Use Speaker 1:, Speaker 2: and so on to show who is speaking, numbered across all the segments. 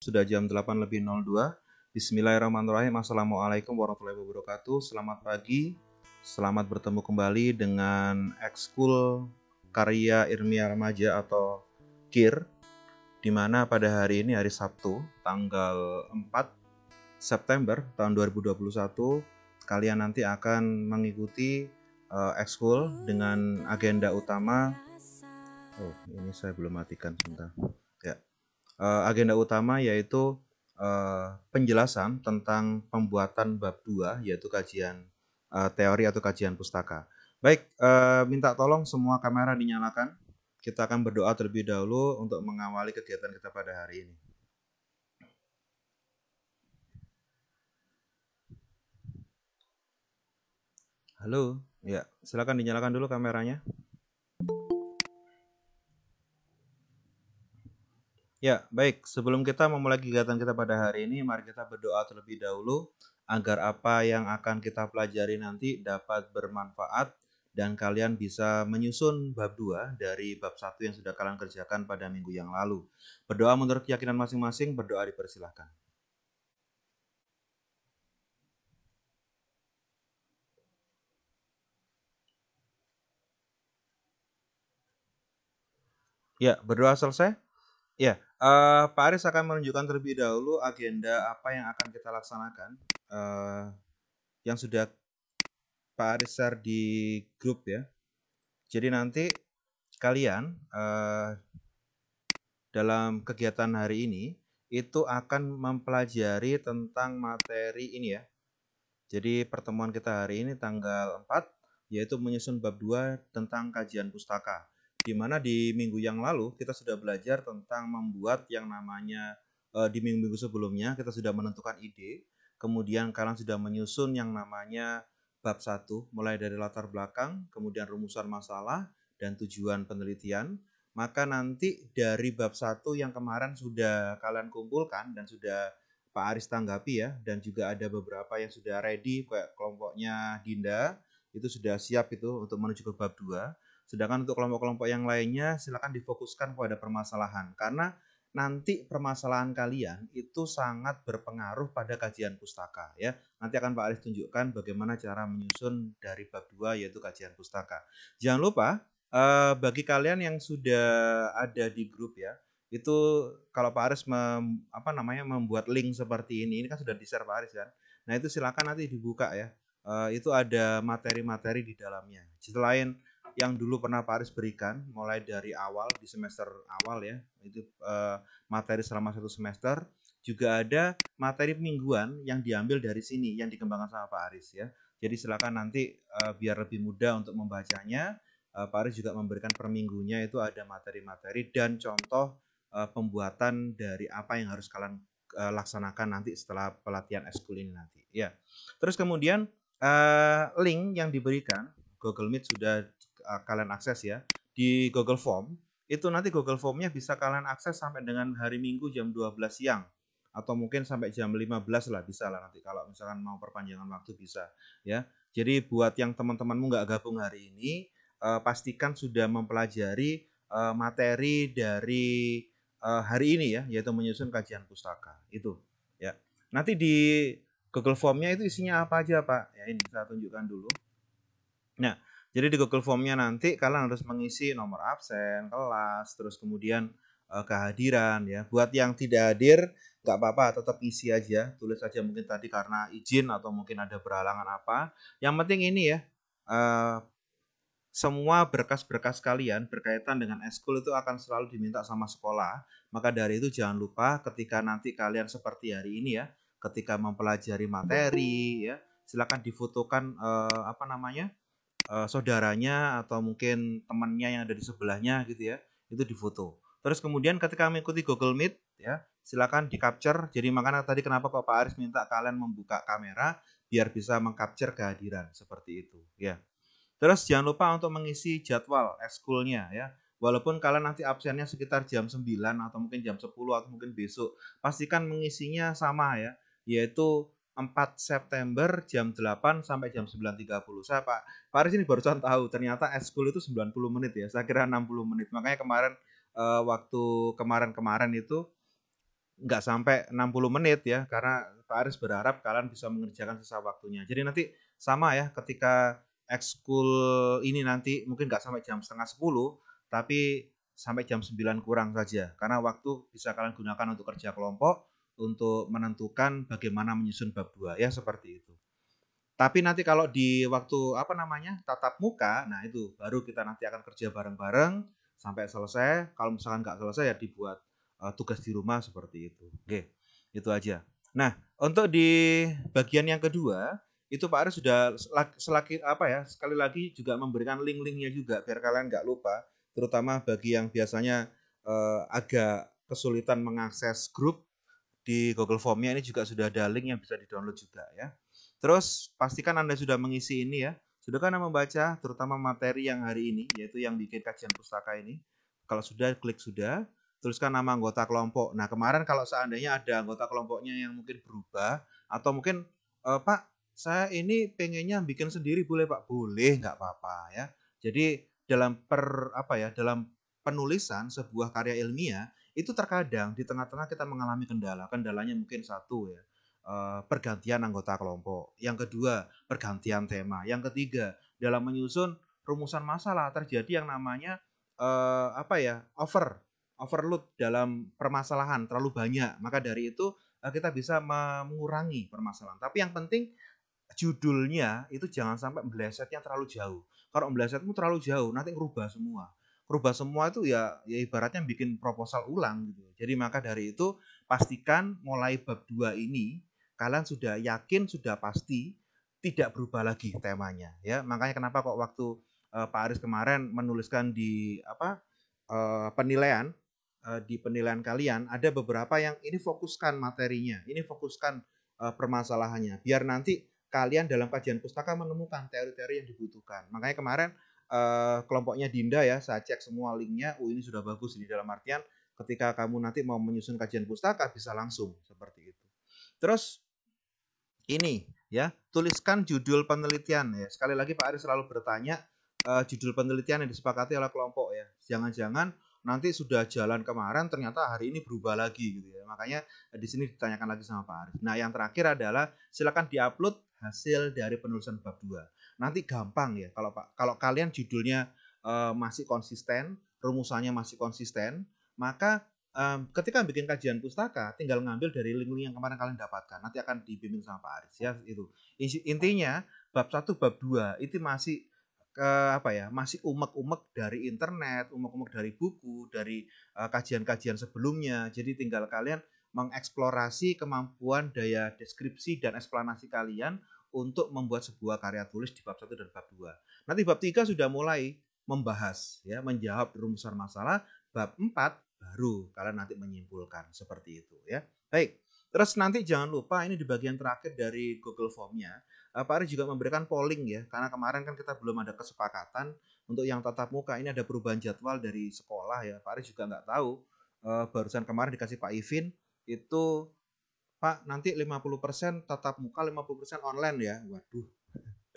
Speaker 1: Sudah jam 8 lebih 02. Bismillahirrahmanirrahim. Assalamualaikum warahmatullahi wabarakatuh. Selamat pagi. Selamat bertemu kembali dengan Ekskul Karya Irmia Remaja atau KIR di mana pada hari ini hari Sabtu tanggal 4 September tahun 2021 kalian nanti akan mengikuti uh, Ekskul dengan agenda utama Oh, ini saya belum matikan sebentar uh, agenda utama yaitu uh, penjelasan tentang pembuatan bab 2 yaitu kajian uh, teori atau kajian pustaka. Baik, uh, minta tolong semua kamera dinyalakan. Kita akan berdoa terlebih dahulu untuk mengawali kegiatan kita pada hari ini. Halo, ya, silakan dinyalakan dulu kameranya. Ya, baik. Sebelum kita memulai kegiatan kita pada hari ini, mari kita berdoa terlebih dahulu agar apa yang akan kita pelajari nanti dapat bermanfaat dan kalian bisa menyusun bab 2 dari bab 1 yang sudah kalian kerjakan pada minggu yang lalu. Berdoa menurut keyakinan masing-masing, berdoa dipersilahkan. Ya, berdoa selesai. Ya, uh, Pak Aris akan menunjukkan terlebih dahulu agenda apa yang akan kita laksanakan uh, yang sudah Pak Aris share di grup ya. Jadi nanti kalian uh, dalam kegiatan hari ini itu akan mempelajari tentang materi ini ya. Jadi pertemuan kita hari ini tanggal 4 yaitu menyusun bab 2 tentang kajian pustaka di mana di minggu yang lalu kita sudah belajar tentang membuat yang namanya uh, di minggu-minggu sebelumnya kita sudah menentukan ide, kemudian kalian sudah menyusun yang namanya bab 1 mulai dari latar belakang, kemudian rumusan masalah dan tujuan penelitian. Maka nanti dari bab 1 yang kemarin sudah kalian kumpulkan dan sudah Pak Aris tanggapi ya dan juga ada beberapa yang sudah ready kayak kelompoknya Dinda itu sudah siap itu untuk menuju ke bab 2 Sedangkan untuk kelompok-kelompok yang lainnya silakan difokuskan pada permasalahan karena nanti permasalahan kalian itu sangat berpengaruh pada kajian pustaka ya. Nanti akan Pak Aris tunjukkan bagaimana cara menyusun dari bab 2 yaitu kajian pustaka. Jangan lupa eh, bagi kalian yang sudah ada di grup ya, itu kalau Pak Aris mem, apa namanya membuat link seperti ini, ini kan sudah di-share Pak Aris kan. Nah, itu silakan nanti dibuka ya. Uh, itu ada materi-materi di dalamnya. Selain yang dulu pernah Pak Aris berikan mulai dari awal di semester awal ya itu uh, materi selama satu semester juga ada materi mingguan yang diambil dari sini yang dikembangkan sama Pak Aris ya jadi silakan nanti uh, biar lebih mudah untuk membacanya uh, Pak Aris juga memberikan per minggunya itu ada materi-materi dan contoh uh, pembuatan dari apa yang harus kalian uh, laksanakan nanti setelah pelatihan eskul ini nanti ya terus kemudian uh, link yang diberikan Google Meet sudah Eh, kalian akses ya di Google Form itu nanti Google Formnya bisa kalian akses sampai dengan hari Minggu jam 12 siang atau mungkin sampai jam 15 lah bisa lah nanti kalau misalkan mau perpanjangan waktu bisa ya jadi buat yang teman-temanmu nggak gabung hari ini uh, pastikan sudah mempelajari uh, materi dari uh, hari ini ya yaitu menyusun kajian pustaka itu ya nanti di Google Formnya itu isinya apa aja Pak ya ini saya tunjukkan dulu nah jadi di Google Formnya nanti kalian harus mengisi nomor absen, kelas, terus kemudian uh, kehadiran ya. Buat yang tidak hadir nggak apa-apa, tetap isi aja, tulis aja mungkin tadi karena izin atau mungkin ada peralangan apa. Yang penting ini ya, uh, semua berkas-berkas kalian berkaitan dengan eskul itu akan selalu diminta sama sekolah. Maka dari itu jangan lupa ketika nanti kalian seperti hari ini ya, ketika mempelajari materi ya, silakan difotokan eh, apa namanya? uh, saudaranya atau mungkin temannya yang ada di sebelahnya gitu ya itu difoto terus kemudian ketika mengikuti Google Meet ya silakan di capture jadi makanya tadi kenapa kok Pak Aris minta kalian membuka kamera biar bisa mengcapture kehadiran seperti itu ya terus jangan lupa untuk mengisi jadwal ekskulnya ya walaupun kalian nanti absennya sekitar jam 9 atau mungkin jam 10 atau mungkin besok pastikan mengisinya sama ya yaitu 4 September jam 8 sampai jam 9.30. Saya Pak pak Faris ini saja tahu ternyata eskul itu 90 menit ya. Saya kira 60 menit. Makanya kemarin uh, waktu kemarin-kemarin itu nggak sampai 60 menit ya karena Pak Aris berharap kalian bisa mengerjakan sisa waktunya. Jadi nanti sama ya ketika ekskul ini nanti mungkin nggak sampai jam setengah 10 tapi sampai jam 9 kurang saja karena waktu bisa kalian gunakan untuk kerja kelompok untuk menentukan bagaimana menyusun bab dua ya seperti itu. Tapi nanti kalau di waktu apa namanya tatap muka, nah itu baru kita nanti akan kerja bareng-bareng sampai selesai. Kalau misalkan nggak selesai ya dibuat uh, tugas di rumah seperti itu. Oke, itu aja. Nah untuk di bagian yang kedua itu Pak Aris sudah selagi apa ya sekali lagi juga memberikan link-linknya juga biar kalian nggak lupa, terutama bagi yang biasanya uh, agak kesulitan mengakses grup di Google Formnya ini juga sudah ada link yang bisa di-download juga ya. Terus pastikan Anda sudah mengisi ini ya. Sudah kan membaca terutama materi yang hari ini yaitu yang bikin kajian pustaka ini. Kalau sudah klik sudah, tuliskan nama anggota kelompok. Nah, kemarin kalau seandainya ada anggota kelompoknya yang mungkin berubah atau mungkin e, Pak, saya ini pengennya bikin sendiri boleh Pak? Boleh, nggak apa-apa ya. Jadi dalam per apa ya, dalam penulisan sebuah karya ilmiah itu terkadang di tengah-tengah kita mengalami kendala. Kendalanya mungkin satu ya, eh, pergantian anggota kelompok. Yang kedua, pergantian tema. Yang ketiga, dalam menyusun rumusan masalah terjadi yang namanya uh, apa ya? over overload dalam permasalahan terlalu banyak. Maka dari itu uh, kita bisa mengurangi permasalahan. Tapi yang penting judulnya itu jangan sampai melesetnya terlalu jauh. Kalau melesetmu terlalu jauh, nanti rubah semua rubah semua itu ya ya ibaratnya bikin proposal ulang gitu. Jadi maka dari itu pastikan mulai bab 2 ini kalian sudah yakin sudah pasti tidak berubah lagi temanya ya. Makanya kenapa kok waktu uh, Pak Aris kemarin menuliskan di apa uh, penilaian uh, di penilaian kalian ada beberapa yang ini fokuskan materinya, ini fokuskan uh, permasalahannya biar nanti kalian dalam kajian pustaka menemukan teori-teori yang dibutuhkan. Makanya kemarin uh, kelompoknya Dinda ya, saya cek semua linknya. Uh ini sudah bagus di dalam artian ketika kamu nanti mau menyusun kajian pustaka bisa langsung seperti itu. Terus ini ya, tuliskan judul penelitian ya. Sekali lagi Pak Aris selalu bertanya uh, judul penelitian yang disepakati oleh kelompok ya. Jangan-jangan nanti sudah jalan kemarin ternyata hari ini berubah lagi gitu ya. Makanya eh, di sini ditanyakan lagi sama Pak Aris. Nah, yang terakhir adalah silakan diupload hasil dari penulisan bab 2 nanti gampang ya kalau Pak. Kalau kalian judulnya uh, masih konsisten, rumusannya masih konsisten, maka um, ketika bikin kajian pustaka tinggal ngambil dari link-link yang kemarin kalian dapatkan. Nanti akan dibimbing sama Pak Aris ya itu. Intinya bab satu bab dua itu masih ke apa ya masih umek-umek dari internet, umek-umek dari buku, dari eh, kajian-kajian sebelumnya. Jadi tinggal kalian mengeksplorasi kemampuan daya deskripsi dan eksplanasi kalian untuk membuat sebuah karya tulis di bab 1 dan bab 2. Nanti bab 3 sudah mulai membahas ya, menjawab rumusan masalah, bab 4 baru kalian nanti menyimpulkan seperti itu ya. Baik. Terus nanti jangan lupa ini di bagian terakhir dari Google Form-nya, eh, Pak Ari juga memberikan polling ya, karena kemarin kan kita belum ada kesepakatan untuk yang tatap muka ini ada perubahan jadwal dari sekolah ya. Pak Ari juga nggak tahu, eh, barusan kemarin dikasih Pak Ivin itu Pak, nanti 50% tatap muka, 50% online ya. Waduh.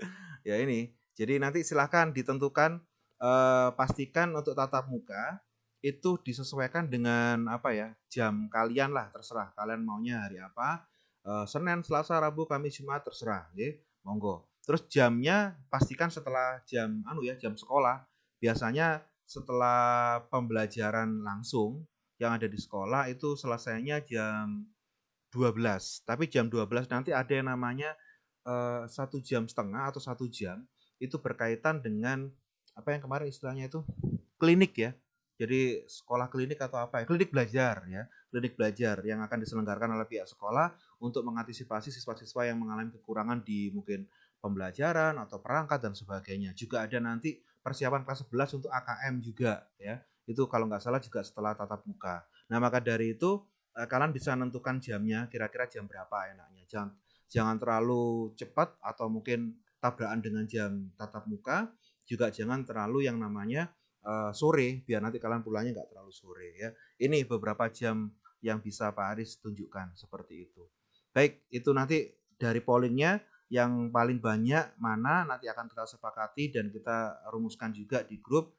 Speaker 1: ya ini. Jadi nanti silahkan ditentukan eh, pastikan untuk tatap muka itu disesuaikan dengan apa ya? jam kalian lah, terserah kalian maunya hari apa. Eh, Senin, Selasa, Rabu, Kamis, Jumat terserah, ya. Monggo. Terus jamnya pastikan setelah jam anu ya, jam sekolah. Biasanya setelah pembelajaran langsung yang ada di sekolah itu selesainya jam 12. Tapi jam 12 nanti ada yang namanya eh, satu uh, jam setengah atau satu jam itu berkaitan dengan apa yang kemarin istilahnya itu klinik ya. Jadi sekolah klinik atau apa ya? Klinik belajar ya, klinik belajar yang akan diselenggarakan oleh pihak sekolah untuk mengantisipasi siswa-siswa yang mengalami kekurangan di mungkin pembelajaran atau perangkat dan sebagainya. Juga ada nanti persiapan kelas 11 untuk AKM juga ya. Itu kalau nggak salah juga setelah tatap muka. Nah, maka dari itu uh, kalian bisa menentukan jamnya kira-kira jam berapa enaknya jam jangan terlalu cepat atau mungkin tabrakan dengan jam tatap muka juga jangan terlalu yang namanya uh, sore biar nanti kalian pulangnya nggak terlalu sore ya ini beberapa jam yang bisa Pak Aris tunjukkan seperti itu baik itu nanti dari pollingnya yang paling banyak mana nanti akan kita sepakati dan kita rumuskan juga di grup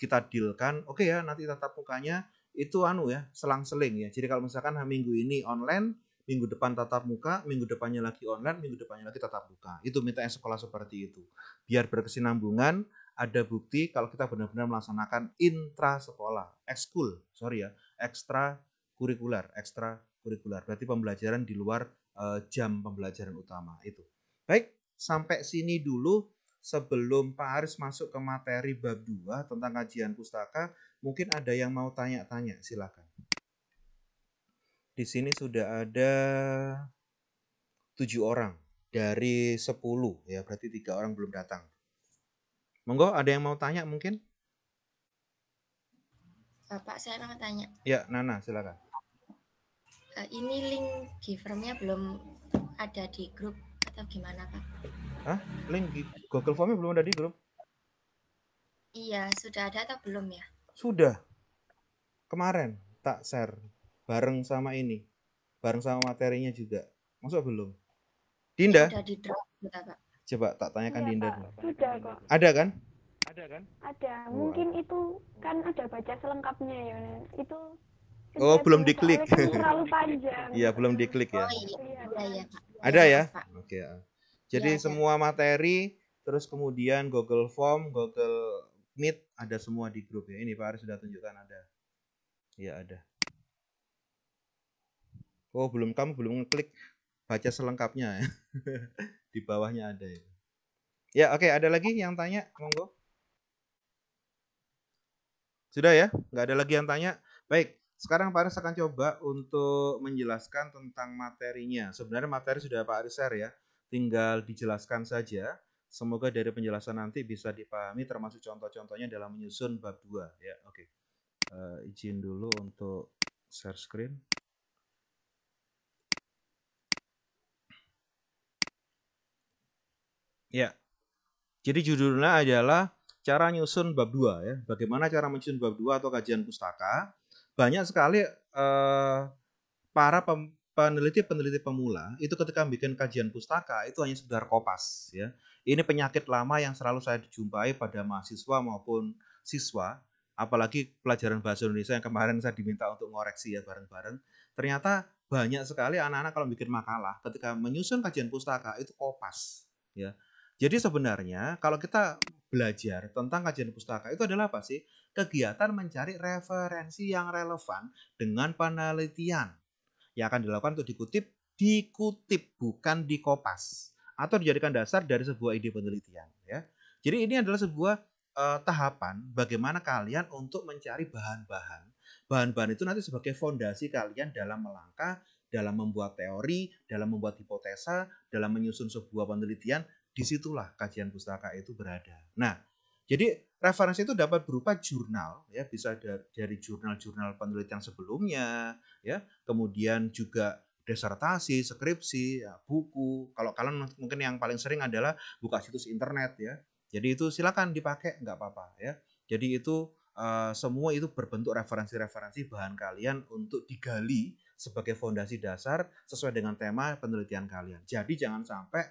Speaker 1: kita dealkan oke okay ya nanti tatap mukanya itu anu ya selang-seling ya jadi kalau misalkan minggu ini online minggu depan tatap muka minggu depannya lagi online minggu depannya lagi tatap muka itu yang sekolah seperti itu biar berkesinambungan ada bukti kalau kita benar-benar melaksanakan intra sekolah ekskul sorry ya ekstra kurikuler ekstra kurikuler berarti pembelajaran di luar uh, jam pembelajaran utama itu baik sampai sini dulu sebelum Pak Haris masuk ke materi bab 2 tentang kajian pustaka Mungkin ada yang mau tanya-tanya, silakan. Di sini sudah ada tujuh orang dari sepuluh ya, berarti tiga orang belum datang. Monggo, ada yang mau tanya mungkin? Bapak, saya mau tanya. Ya, Nana, silakan. Eh, ini link giveaway-nya belum ada di grup atau gimana Pak? Hah? Link Google Formnya belum ada di grup? Iya, sudah ada atau belum ya? Sudah. Kemarin tak share bareng sama ini, bareng sama materinya juga. Masuk belum? Dinda? Coba tak tanyakan iya, Dinda dulu. Sudah kok. Ada kan? Ada kan? Ada. Mungkin itu kan ada baca selengkapnya ya. Itu Oh, belum diklik. terlalu panjang. Iya, belum diklik ya. Oh, iya. Iya, kan? ya ada ya, Oke. Ah. Jadi semua materi terus kemudian Google Form, Google meet ada semua di grup ya. Ini Pak Aris sudah tunjukkan ada. Ya ada. Oh belum kamu belum ngeklik baca selengkapnya ya. di bawahnya ada ya. Ya oke okay, ada lagi yang tanya monggo. Sudah ya nggak ada lagi yang tanya. Baik sekarang Pak Aris akan coba untuk menjelaskan tentang materinya. Sebenarnya materi sudah Pak Aris share ya. Tinggal dijelaskan saja Semoga dari penjelasan nanti bisa dipahami termasuk contoh-contohnya dalam menyusun bab 2 ya. Oke. Okay. Uh, eh, izin dulu untuk share screen. Ya. Jadi judulnya adalah cara nyusun bab 2 ya. Bagaimana cara menyusun bab 2 atau kajian pustaka? Banyak sekali uh, para pem peneliti-peneliti pemula itu ketika bikin kajian pustaka itu hanya sekedar kopas ya. Ini penyakit lama yang selalu saya jumpai pada mahasiswa maupun siswa, apalagi pelajaran bahasa Indonesia yang kemarin saya diminta untuk ngoreksi ya bareng-bareng. Ternyata banyak sekali anak-anak kalau bikin makalah ketika menyusun kajian pustaka itu kopas ya. Jadi sebenarnya kalau kita belajar tentang kajian pustaka itu adalah apa sih? Kegiatan mencari referensi yang relevan dengan penelitian yang akan dilakukan untuk dikutip dikutip bukan dikopas atau dijadikan dasar dari sebuah ide penelitian ya. Jadi ini adalah sebuah uh, tahapan bagaimana kalian untuk mencari bahan-bahan. Bahan-bahan itu nanti sebagai fondasi kalian dalam melangkah, dalam membuat teori, dalam membuat hipotesa, dalam menyusun sebuah penelitian, disitulah kajian pustaka itu berada. Nah, jadi referensi itu dapat berupa jurnal ya bisa dari, jurnal-jurnal penelitian sebelumnya ya kemudian juga disertasi, skripsi ya, buku kalau kalian mungkin yang paling sering adalah buka situs internet ya jadi itu silakan dipakai nggak apa-apa ya jadi itu uh, semua itu berbentuk referensi-referensi bahan kalian untuk digali sebagai fondasi dasar sesuai dengan tema penelitian kalian jadi jangan sampai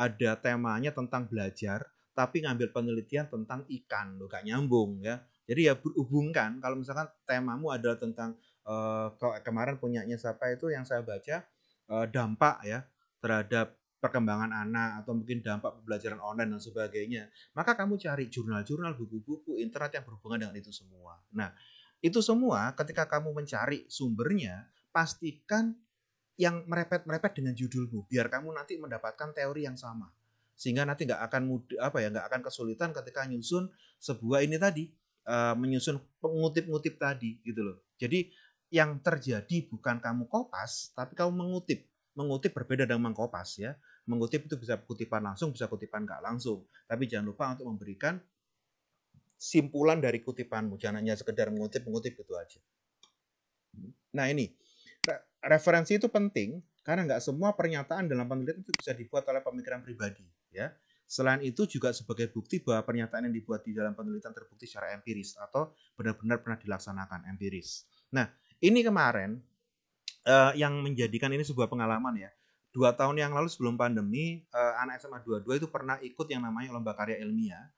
Speaker 1: ada temanya tentang belajar tapi ngambil penelitian tentang ikan loh, gak nyambung ya jadi ya berhubungkan. kalau misalkan temamu adalah tentang uh, kemarin punyanya siapa itu yang saya baca uh, dampak ya terhadap perkembangan anak atau mungkin dampak pembelajaran online dan sebagainya maka kamu cari jurnal-jurnal buku-buku internet yang berhubungan dengan itu semua nah itu semua ketika kamu mencari sumbernya pastikan yang merepet-merepet dengan judulmu biar kamu nanti mendapatkan teori yang sama sehingga nanti nggak akan mudah apa ya nggak akan kesulitan ketika nyusun sebuah ini tadi uh, menyusun pengutip-ngutip tadi gitu loh. Jadi yang terjadi bukan kamu kopas tapi kamu mengutip. Mengutip berbeda dengan mengkopas ya. Mengutip itu bisa kutipan langsung, bisa kutipan nggak langsung. Tapi jangan lupa untuk memberikan simpulan dari kutipanmu, jangan hanya sekedar mengutip-mengutip gitu aja. Nah ini, referensi itu penting karena nggak semua pernyataan dalam penelitian itu bisa dibuat oleh pemikiran pribadi ya. Selain itu juga sebagai bukti bahwa pernyataan yang dibuat di dalam penelitian terbukti secara empiris atau benar-benar pernah dilaksanakan empiris. Nah, ini kemarin uh, yang menjadikan ini sebuah pengalaman ya. Dua tahun yang lalu sebelum pandemi, uh, anak SMA 22 itu pernah ikut yang namanya lomba karya ilmiah.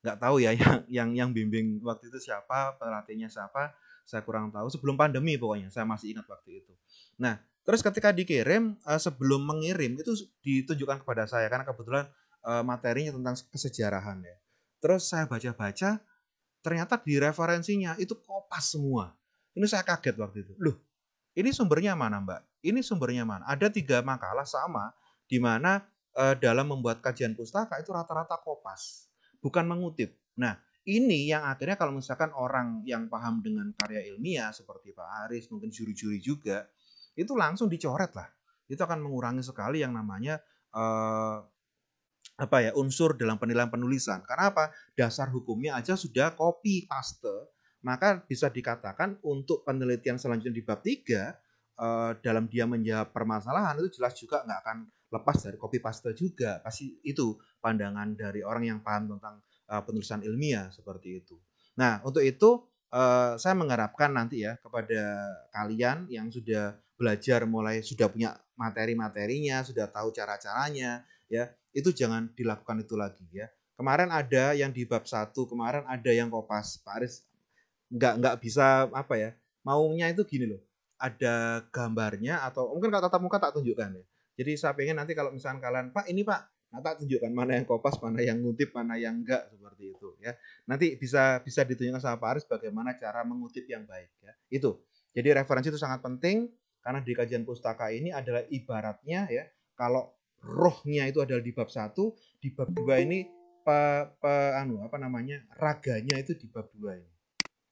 Speaker 1: Nggak tahu ya yang yang yang bimbing waktu itu siapa, pelatihnya siapa, saya kurang tahu. Sebelum pandemi pokoknya, saya masih ingat waktu itu. Nah, terus ketika dikirim, uh, sebelum mengirim itu ditunjukkan kepada saya karena kebetulan Eh, materinya tentang kesejarahan ya. Terus saya baca-baca ternyata di referensinya itu kopas semua. Ini saya kaget waktu itu. Loh, ini sumbernya mana Mbak? Ini sumbernya mana? Ada tiga makalah sama di mana e, dalam membuat kajian pustaka itu rata-rata kopas, bukan mengutip. Nah, ini yang akhirnya kalau misalkan orang yang paham dengan karya ilmiah seperti Pak Aris, mungkin juri-juri juga, itu langsung dicoret lah. Itu akan mengurangi sekali yang namanya uh, apa ya unsur dalam penilaian penulisan. Karena apa? Dasar hukumnya aja sudah copy paste, maka bisa dikatakan untuk penelitian selanjutnya di bab 3 eh, dalam dia menjawab permasalahan itu jelas juga nggak akan lepas dari copy paste juga. Pasti itu pandangan dari orang yang paham tentang eh, penulisan ilmiah seperti itu. Nah, untuk itu eh, saya mengharapkan nanti ya kepada kalian yang sudah belajar mulai sudah punya materi-materinya, sudah tahu cara-caranya ya itu jangan dilakukan itu lagi ya. Kemarin ada yang di bab 1, kemarin ada yang kopas Pak Aris nggak nggak bisa apa ya. Maunya itu gini loh. Ada gambarnya atau mungkin kalau tatap muka tak tunjukkan ya. Jadi saya pengen nanti kalau misalkan kalian, Pak ini Pak, nah tak tunjukkan mana yang kopas, mana yang ngutip, mana yang enggak seperti itu ya. Nanti bisa bisa ditunjukkan sama Pak Aris bagaimana cara mengutip yang baik ya. Itu. Jadi referensi itu sangat penting karena di kajian pustaka ini adalah ibaratnya ya kalau rohnya itu adalah di bab satu, di bab dua ini pe, pe, anu apa namanya? raganya itu di bab dua ini.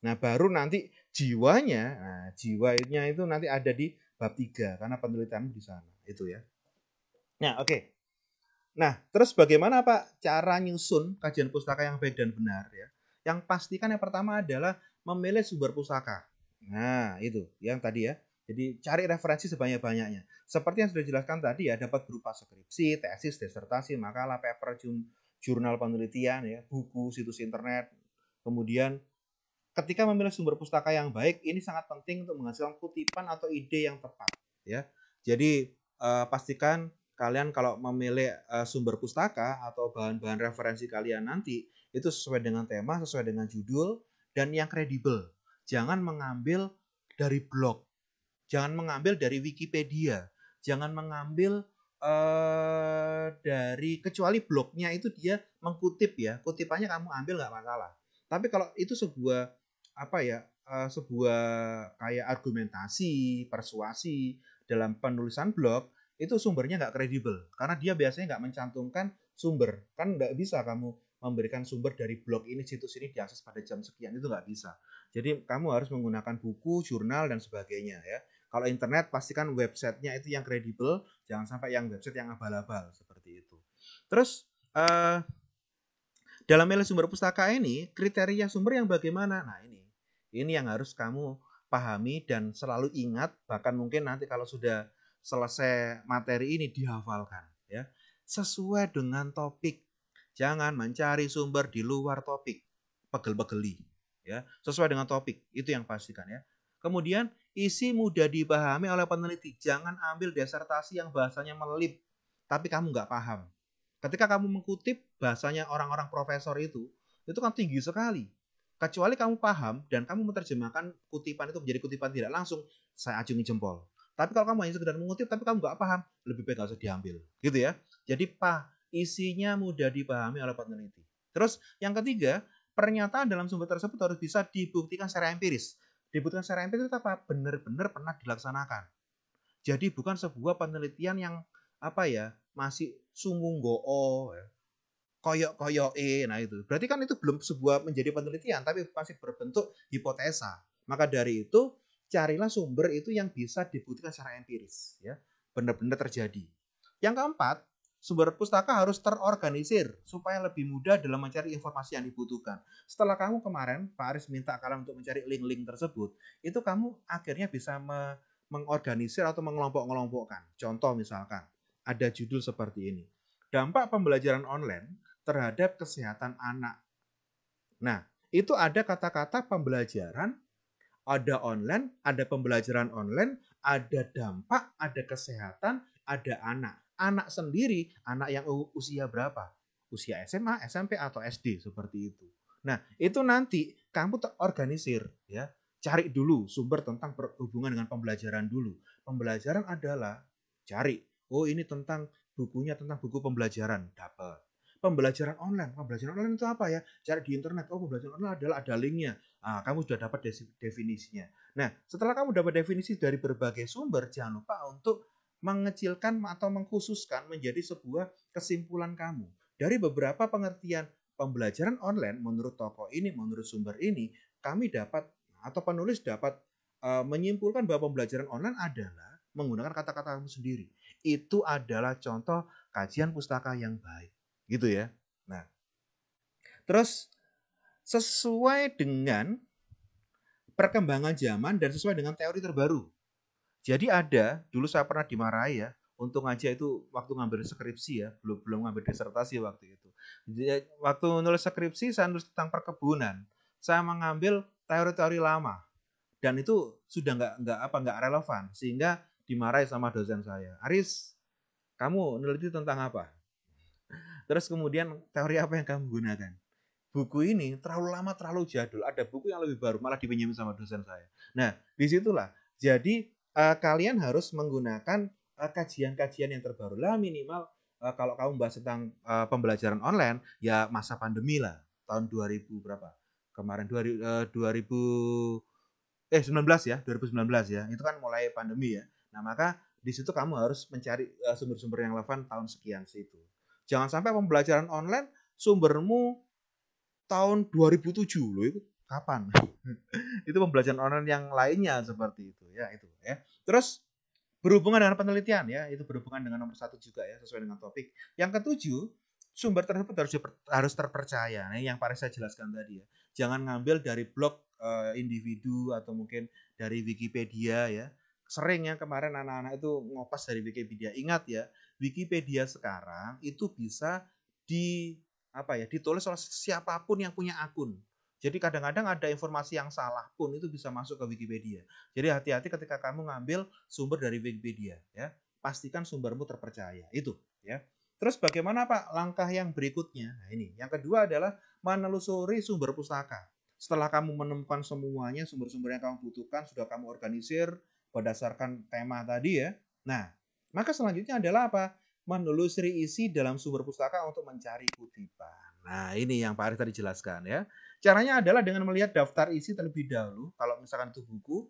Speaker 1: Nah, baru nanti jiwanya, nah, jiwanya itu nanti ada di bab tiga karena penelitian di sana, itu ya. Nah, oke. Okay. Nah, terus bagaimana Pak cara nyusun kajian pustaka yang baik dan benar ya? Yang pastikan yang pertama adalah memilih sumber pustaka. Nah, itu yang tadi ya. Jadi cari referensi sebanyak-banyaknya. Seperti yang sudah dijelaskan tadi ya, dapat berupa skripsi, tesis, disertasi, makalah, paper, jurnal penelitian, ya, buku, situs internet. Kemudian ketika memilih sumber pustaka yang baik, ini sangat penting untuk menghasilkan kutipan atau ide yang tepat. Ya, jadi eh, pastikan kalian kalau memilih eh, sumber pustaka atau bahan-bahan referensi kalian nanti itu sesuai dengan tema, sesuai dengan judul, dan yang kredibel. Jangan mengambil dari blog Jangan mengambil dari Wikipedia, jangan mengambil uh, dari kecuali blognya itu dia mengkutip ya, kutipannya kamu ambil nggak masalah. Tapi kalau itu sebuah apa ya, uh, sebuah kayak argumentasi, persuasi dalam penulisan blog itu sumbernya nggak kredibel karena dia biasanya nggak mencantumkan sumber kan nggak bisa kamu memberikan sumber dari blog ini situs ini diakses pada jam sekian itu nggak bisa jadi kamu harus menggunakan buku jurnal dan sebagainya ya kalau internet pastikan websitenya itu yang kredibel, jangan sampai yang website yang abal-abal seperti itu. Terus uh, dalam nilai sumber pustaka ini kriteria sumber yang bagaimana? Nah ini ini yang harus kamu pahami dan selalu ingat bahkan mungkin nanti kalau sudah selesai materi ini dihafalkan ya sesuai dengan topik. Jangan mencari sumber di luar topik pegel-pegeli ya sesuai dengan topik itu yang pastikan ya Kemudian isi mudah dipahami oleh peneliti. Jangan ambil desertasi yang bahasanya melip, tapi kamu nggak paham. Ketika kamu mengutip bahasanya orang-orang profesor itu, itu kan tinggi sekali. Kecuali kamu paham dan kamu menerjemahkan kutipan itu menjadi kutipan tidak langsung, saya acungi jempol. Tapi kalau kamu hanya sekedar mengutip tapi kamu nggak paham, lebih baik kalau usah diambil. Gitu ya. Jadi pa, isinya mudah dipahami oleh peneliti. Terus yang ketiga, pernyataan dalam sumber tersebut harus bisa dibuktikan secara empiris dibutuhkan secara empirik itu apa? Benar-benar pernah dilaksanakan. Jadi bukan sebuah penelitian yang apa ya masih sungguh go'o ya. koyok koyok e nah itu berarti kan itu belum sebuah menjadi penelitian tapi masih berbentuk hipotesa maka dari itu carilah sumber itu yang bisa dibuktikan secara empiris ya benar-benar terjadi yang keempat sumber pustaka harus terorganisir supaya lebih mudah dalam mencari informasi yang dibutuhkan. Setelah kamu kemarin, Pak Aris minta kalian untuk mencari link-link tersebut, itu kamu akhirnya bisa me mengorganisir atau mengelompok-kelompokkan. Contoh misalkan, ada judul seperti ini. Dampak pembelajaran online terhadap kesehatan anak. Nah, itu ada kata-kata pembelajaran, ada online, ada pembelajaran online, ada dampak, ada kesehatan, ada anak anak sendiri, anak yang usia berapa? Usia SMA, SMP atau SD seperti itu. Nah, itu nanti kamu terorganisir ya. Cari dulu sumber tentang perhubungan dengan pembelajaran dulu. Pembelajaran adalah cari. Oh, ini tentang bukunya tentang buku pembelajaran, dapat. Pembelajaran online, pembelajaran online itu apa ya? Cari di internet. Oh, pembelajaran online adalah ada linknya. Ah, kamu sudah dapat definisinya. Nah, setelah kamu dapat definisi dari berbagai sumber, jangan lupa untuk mengecilkan atau mengkhususkan menjadi sebuah kesimpulan kamu. Dari beberapa pengertian pembelajaran online menurut toko ini, menurut sumber ini, kami dapat atau penulis dapat uh, menyimpulkan bahwa pembelajaran online adalah menggunakan kata-kata kamu sendiri. Itu adalah contoh kajian pustaka yang baik. Gitu ya. Nah, terus sesuai dengan perkembangan zaman dan sesuai dengan teori terbaru jadi ada, dulu saya pernah dimarahi ya, untung aja itu waktu ngambil skripsi ya, belum belum ngambil disertasi waktu itu. Eh, waktu nulis skripsi saya nulis tentang perkebunan. Saya mengambil teori-teori lama dan itu sudah nggak nggak apa nggak relevan sehingga dimarahi sama dosen saya. Aris, kamu nulis itu tentang apa? Terus kemudian teori apa yang kamu gunakan? Buku ini terlalu lama terlalu jadul. Ada buku yang lebih baru malah dipinjam sama dosen saya. Nah disitulah. Jadi uh, kalian harus menggunakan kajian eh, kajian-kajian yang terbaru lah minimal uh, kalau kamu bahas tentang uh, pembelajaran online ya masa pandemi lah tahun 2000 berapa kemarin 2000, uh, 2000 eh 19 ya 2019 ya itu kan mulai pandemi ya nah maka di situ kamu harus mencari sumber sumber-sumber yang relevan tahun sekian situ jangan sampai pembelajaran online sumbermu tahun 2007 loh itu kapan? itu pembelajaran online yang lainnya seperti itu ya itu ya. Terus berhubungan dengan penelitian ya itu berhubungan dengan nomor satu juga ya sesuai dengan topik. Yang ketujuh sumber tersebut harus harus terpercaya. Nah, nih yang Paris saya jelaskan tadi ya. Jangan ngambil dari blog uh, individu atau mungkin dari Wikipedia ya. Sering ya kemarin anak-anak itu ngopas dari Wikipedia. Ingat ya, Wikipedia sekarang itu bisa di apa ya ditulis oleh siapapun yang punya akun jadi kadang-kadang ada informasi yang salah pun itu bisa masuk ke Wikipedia. Jadi hati-hati ketika kamu ngambil sumber dari Wikipedia ya. Pastikan sumbermu terpercaya. Itu ya. Terus bagaimana Pak langkah yang berikutnya? Nah, ini yang kedua adalah menelusuri sumber pustaka. Setelah kamu menemukan semuanya sumber-sumber yang kamu butuhkan sudah kamu organisir berdasarkan tema tadi ya. Nah, maka selanjutnya adalah apa? Menelusuri isi dalam sumber pustaka untuk mencari kutipan. Nah, ini yang Pak Arif tadi jelaskan ya. Caranya adalah dengan melihat daftar isi terlebih dahulu, kalau misalkan itu buku,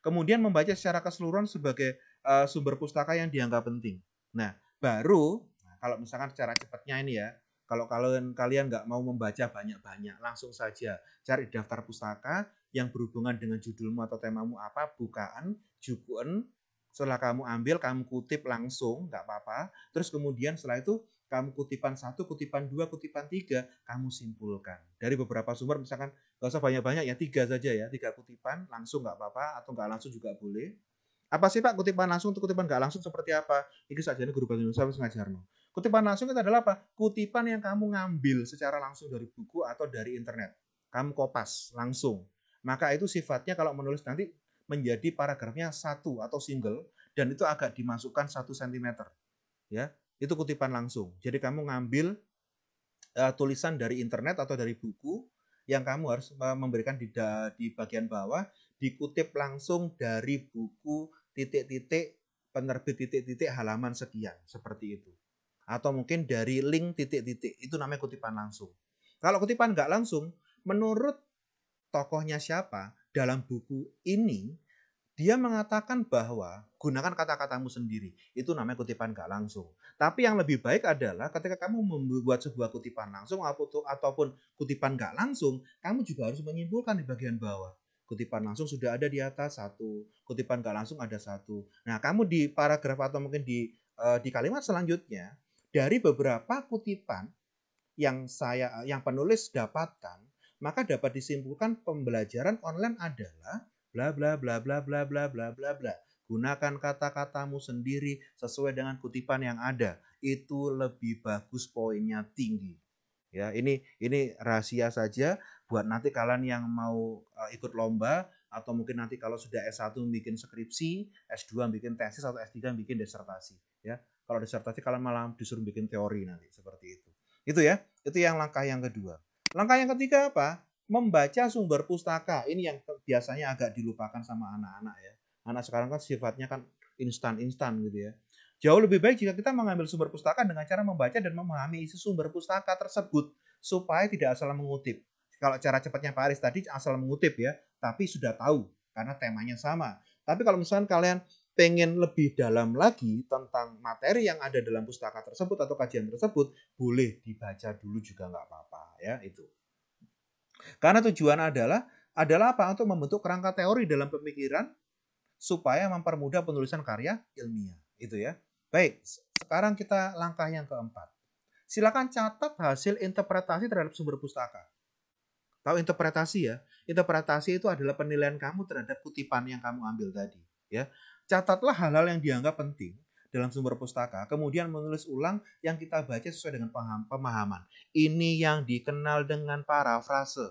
Speaker 1: kemudian membaca secara keseluruhan sebagai uh, sumber pustaka yang dianggap penting. Nah, baru nah, kalau misalkan secara cepatnya ini ya, kalau kalian kalian nggak mau membaca banyak-banyak, langsung saja cari daftar pustaka yang berhubungan dengan judulmu atau temamu apa, bukaan, jukun. setelah kamu ambil, kamu kutip langsung, nggak apa-apa. Terus kemudian setelah itu kamu kutipan satu, kutipan dua, kutipan tiga, kamu simpulkan dari beberapa sumber, misalkan gak usah banyak-banyak ya tiga saja ya, tiga kutipan langsung gak apa-apa atau gak langsung juga boleh. Apa sih Pak kutipan langsung atau kutipan gak langsung seperti apa? Ini saja ini guru bahasa Indonesia harus Kutipan langsung itu adalah apa? Kutipan yang kamu ngambil secara langsung dari buku atau dari internet. Kamu kopas langsung. Maka itu sifatnya kalau menulis nanti menjadi paragrafnya satu atau single dan itu agak dimasukkan satu sentimeter ya itu kutipan langsung. Jadi kamu ngambil uh, tulisan dari internet atau dari buku yang kamu harus eh, memberikan di, di bagian bawah dikutip langsung dari buku titik-titik penerbit titik-titik halaman sekian seperti itu. Atau mungkin dari link titik-titik itu namanya kutipan langsung. Kalau kutipan nggak langsung, menurut tokohnya siapa dalam buku ini dia mengatakan bahwa gunakan kata-katamu sendiri. Itu namanya kutipan gak langsung. Tapi yang lebih baik adalah ketika kamu membuat sebuah kutipan langsung ataupun kutipan gak langsung, kamu juga harus menyimpulkan di bagian bawah. Kutipan langsung sudah ada di atas satu, kutipan gak langsung ada satu. Nah, kamu di paragraf atau mungkin di uh, di kalimat selanjutnya dari beberapa kutipan yang saya yang penulis dapatkan, maka dapat disimpulkan pembelajaran online adalah bla bla bla bla bla bla bla bla bla. Gunakan kata-katamu sendiri sesuai dengan kutipan yang ada. Itu lebih bagus poinnya tinggi. Ya, ini ini rahasia saja buat nanti kalian yang mau eh, ikut lomba atau mungkin nanti kalau sudah S1 bikin skripsi, S2 bikin tesis atau S3 bikin disertasi, ya. Kalau disertasi kalian malah disuruh bikin teori nanti seperti itu. Itu ya. Itu yang langkah yang kedua. Langkah yang ketiga apa? membaca sumber pustaka ini yang biasanya agak dilupakan sama anak-anak ya. Anak sekarang kan sifatnya kan instan-instan gitu ya. Jauh lebih baik jika kita mengambil sumber pustaka dengan cara membaca dan memahami isi sumber pustaka tersebut supaya tidak asal mengutip. Kalau cara cepatnya Pak Aris tadi asal mengutip ya, tapi sudah tahu karena temanya sama. Tapi kalau misalnya kalian pengen lebih dalam lagi tentang materi yang ada dalam pustaka tersebut atau kajian tersebut, boleh dibaca dulu juga nggak apa-apa ya itu. Karena tujuan adalah adalah apa? Untuk membentuk kerangka teori dalam pemikiran supaya mempermudah penulisan karya ilmiah. Itu ya. Baik, sekarang kita langkah yang keempat. Silakan catat hasil interpretasi terhadap sumber pustaka. Tahu interpretasi ya? Interpretasi itu adalah penilaian kamu terhadap kutipan yang kamu ambil tadi, ya. Catatlah hal-hal yang dianggap penting dalam sumber pustaka, kemudian menulis ulang yang kita baca sesuai dengan paham, pemahaman. Ini yang dikenal dengan parafrase.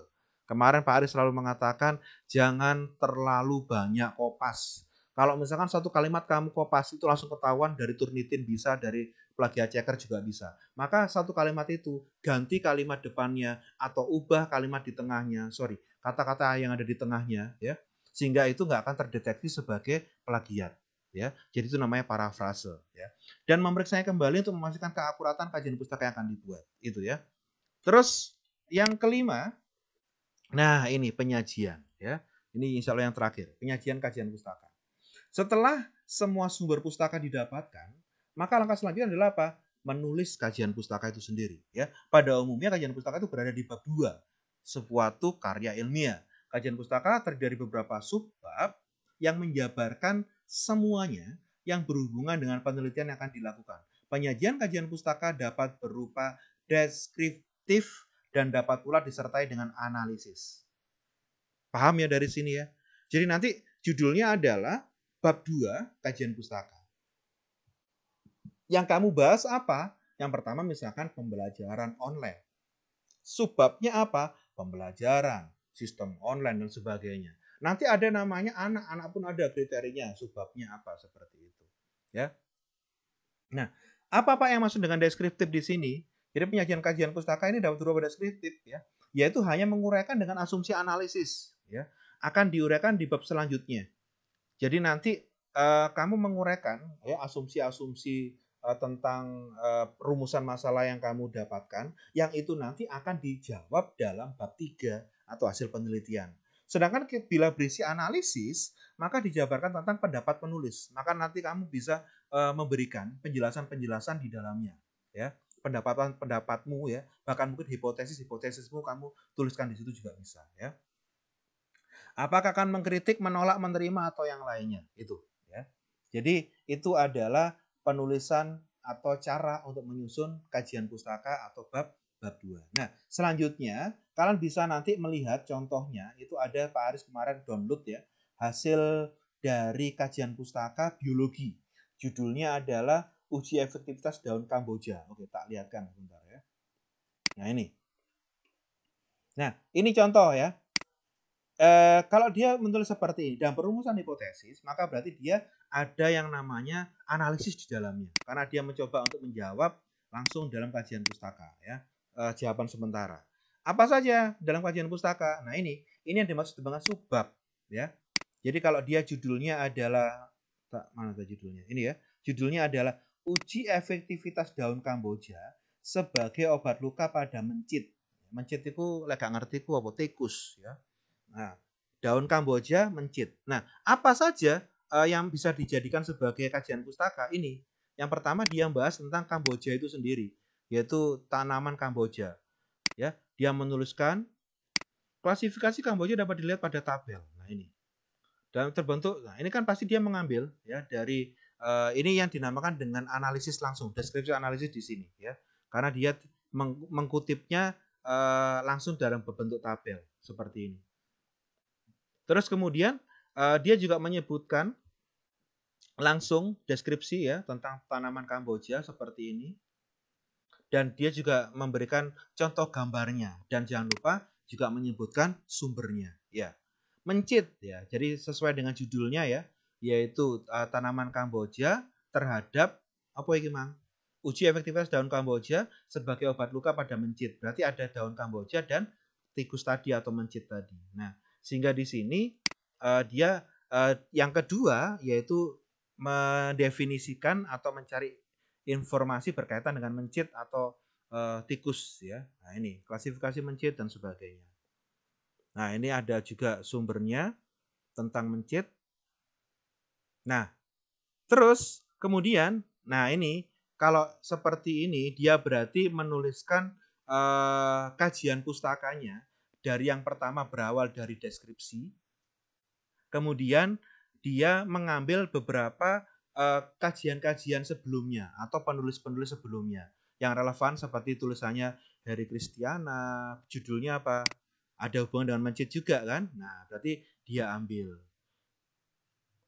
Speaker 1: Kemarin Pak Aris selalu mengatakan jangan terlalu banyak kopas. Kalau misalkan satu kalimat kamu kopas itu langsung ketahuan dari Turnitin bisa, dari plagiat checker juga bisa. Maka satu kalimat itu ganti kalimat depannya atau ubah kalimat di tengahnya. Sorry, kata-kata yang ada di tengahnya ya. Sehingga itu nggak akan terdeteksi sebagai plagiat ya. Jadi itu namanya parafrase ya. Dan memeriksanya kembali untuk memastikan keakuratan kajian pustaka yang akan dibuat, itu ya. Terus yang kelima, nah ini penyajian ya. Ini insya Allah yang terakhir, penyajian kajian pustaka. Setelah semua sumber pustaka didapatkan, maka langkah selanjutnya adalah apa? Menulis kajian pustaka itu sendiri. Ya, pada umumnya kajian pustaka itu berada di bab dua, suatu karya ilmiah. Kajian pustaka terdiri beberapa subbab yang menjabarkan semuanya yang berhubungan dengan penelitian yang akan dilakukan. Penyajian kajian pustaka dapat berupa deskriptif dan dapat pula disertai dengan analisis. Paham ya dari sini ya? Jadi nanti judulnya adalah bab 2 kajian pustaka. Yang kamu bahas apa? Yang pertama misalkan pembelajaran online. Subbabnya apa? Pembelajaran, sistem online dan sebagainya. Nanti ada namanya anak, anak pun ada kriterinya, sebabnya apa seperti itu, ya. Nah, apa apa yang masuk dengan deskriptif di sini? Jadi penyajian kajian pustaka ini dapat berubah deskriptif, ya, yaitu hanya menguraikan dengan asumsi analisis, ya, akan diuraikan di bab selanjutnya. Jadi nanti uh, kamu menguraikan ya asumsi-asumsi uh, tentang uh, rumusan masalah yang kamu dapatkan, yang itu nanti akan dijawab dalam bab 3 atau hasil penelitian. Sedangkan bila berisi analisis, maka dijabarkan tentang pendapat penulis. Maka nanti kamu bisa e, memberikan penjelasan-penjelasan di dalamnya, ya. Pendapat-pendapatmu ya, bahkan mungkin hipotesis-hipotesismu kamu tuliskan di situ juga bisa, ya. Apakah akan mengkritik, menolak, menerima atau yang lainnya? Itu, ya. Jadi itu adalah penulisan atau cara untuk menyusun kajian pustaka atau bab bab 2. Nah, selanjutnya kalian bisa nanti melihat contohnya itu ada Pak Aris kemarin download ya hasil dari kajian pustaka biologi. Judulnya adalah uji efektivitas daun kamboja. Oke, tak lihatkan sebentar ya. Nah, ini. Nah, ini contoh ya. E, kalau dia menulis seperti ini dan perumusan hipotesis, maka berarti dia ada yang namanya analisis di dalamnya. Karena dia mencoba untuk menjawab langsung dalam kajian pustaka ya uh, jawaban sementara. Apa saja dalam kajian pustaka? Nah ini, ini yang dimaksud dengan subbab, ya. Jadi kalau dia judulnya adalah tak mana tadi judulnya? Ini ya, judulnya adalah uji efektivitas daun kamboja sebagai obat luka pada mencit. Mencit itu lega ngerti ku apa tikus ya. Nah, daun kamboja mencit. Nah, apa saja uh, yang bisa dijadikan sebagai kajian pustaka ini? Yang pertama dia membahas tentang kamboja itu sendiri yaitu tanaman Kamboja. Ya, dia menuliskan klasifikasi Kamboja dapat dilihat pada tabel. Nah, ini. Dan terbentuk. Nah, ini kan pasti dia mengambil ya dari uh, ini yang dinamakan dengan analisis langsung, deskripsi analisis di sini ya. Karena dia meng mengkutipnya uh, langsung dalam bentuk tabel seperti ini. Terus kemudian uh, dia juga menyebutkan langsung deskripsi ya tentang tanaman Kamboja seperti ini dan dia juga memberikan contoh gambarnya dan jangan lupa juga menyebutkan sumbernya ya mencit ya jadi sesuai dengan judulnya ya yaitu uh, tanaman Kamboja terhadap apa ini mang uji efektivitas daun Kamboja sebagai obat luka pada mencit berarti ada daun Kamboja dan tikus tadi atau mencit tadi nah sehingga di sini uh, dia uh, yang kedua yaitu mendefinisikan atau mencari informasi berkaitan dengan mencit atau uh, tikus ya. Nah, ini klasifikasi mencit dan sebagainya. Nah, ini ada juga sumbernya tentang mencit. Nah, terus kemudian nah ini kalau seperti ini dia berarti menuliskan uh, kajian pustakanya dari yang pertama berawal dari deskripsi. Kemudian dia mengambil beberapa Eh, kajian-kajian uh, sebelumnya atau penulis-penulis sebelumnya yang relevan seperti tulisannya Harry Kristiana, judulnya apa? Ada hubungan dengan masjid juga kan? Nah, berarti dia ambil.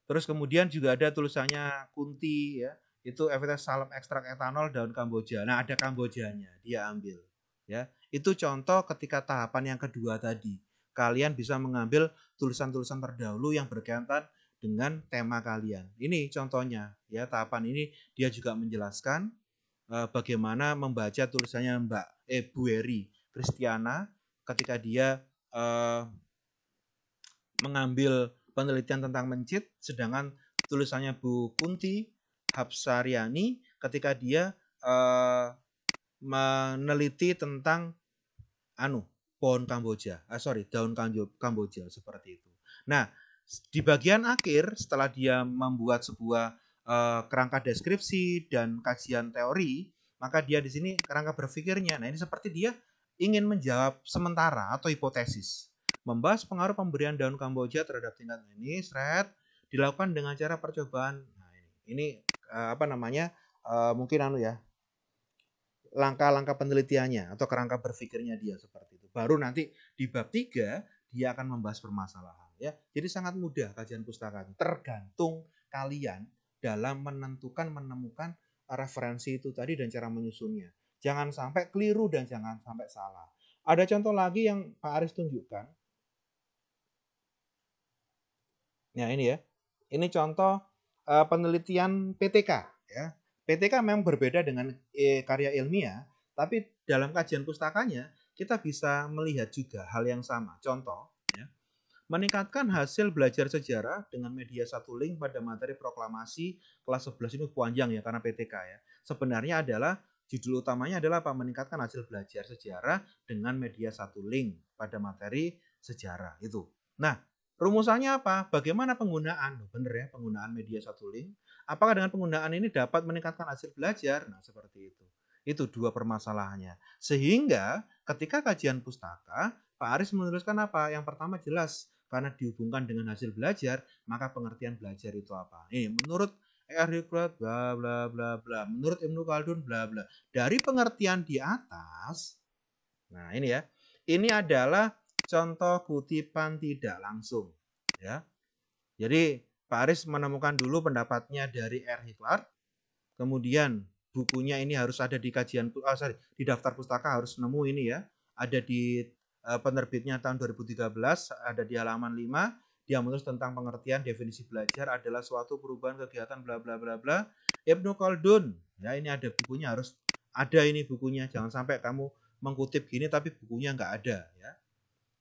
Speaker 1: Terus kemudian juga ada tulisannya Kunti ya, itu efek salam ekstrak etanol daun kamboja. Nah, ada kambojanya, dia ambil ya. Itu contoh ketika tahapan yang kedua tadi. Kalian bisa mengambil tulisan-tulisan terdahulu yang berkaitan dengan tema kalian. Ini contohnya ya tahapan ini dia juga menjelaskan uh, bagaimana membaca tulisannya Mbak Ebueri Kristiana ketika dia uh, mengambil penelitian tentang mencit sedangkan tulisannya Bu Kunti Hapsariani ketika dia uh, meneliti tentang anu pohon Kamboja, ah, sorry daun Kamboja seperti itu. Nah di bagian akhir setelah dia membuat sebuah uh, kerangka deskripsi dan kajian teori, maka dia di sini kerangka berpikirnya. Nah, ini seperti dia ingin menjawab sementara atau hipotesis. Membahas pengaruh pemberian daun kamboja terhadap tingkat ini, seret dilakukan dengan cara percobaan. Nah, ini, uh, apa namanya? Uh, mungkin anu ya. Langkah-langkah penelitiannya atau kerangka berpikirnya dia seperti itu. Baru nanti di bab 3 dia akan membahas permasalahan ya. Jadi sangat mudah kajian pustaka tergantung kalian dalam menentukan menemukan eh, referensi itu tadi dan cara menyusunnya. Jangan sampai keliru dan jangan sampai salah. Ada contoh lagi yang Pak Aris tunjukkan. Nah, ini ya. Ini contoh eh, penelitian PTK ya. PTK memang berbeda dengan eh, karya ilmiah, tapi dalam kajian pustakanya kita bisa melihat juga hal yang sama. Contoh, Meningkatkan hasil belajar sejarah dengan media satu link pada materi proklamasi kelas 11 ini panjang ya karena PTK ya. Sebenarnya adalah judul utamanya adalah apa? Meningkatkan hasil belajar sejarah dengan media satu link pada materi sejarah itu. Nah, rumusannya apa? Bagaimana penggunaan? Bener ya, penggunaan media satu link. Apakah dengan penggunaan ini dapat meningkatkan hasil belajar? Nah, seperti itu. Itu dua permasalahannya. Sehingga ketika kajian pustaka, Pak Aris menuliskan apa? Yang pertama jelas karena dihubungkan dengan hasil belajar, maka pengertian belajar itu apa? Ini eh, menurut E.R. bla bla bla bla, menurut Ibnu Khaldun bla bla. Dari pengertian di atas, nah ini ya, ini adalah contoh kutipan tidak langsung, ya. Jadi Aris menemukan dulu pendapatnya dari R. kemudian bukunya ini harus ada di kajian, oh, sorry, di daftar pustaka harus nemu ini ya, ada di Eh, penerbitnya tahun 2013 ada di halaman 5 dia menulis tentang pengertian definisi belajar adalah suatu perubahan kegiatan bla bla bla bla Ibnu Khaldun ya ini ada bukunya harus ada ini bukunya jangan sampai kamu mengutip gini tapi bukunya nggak ada ya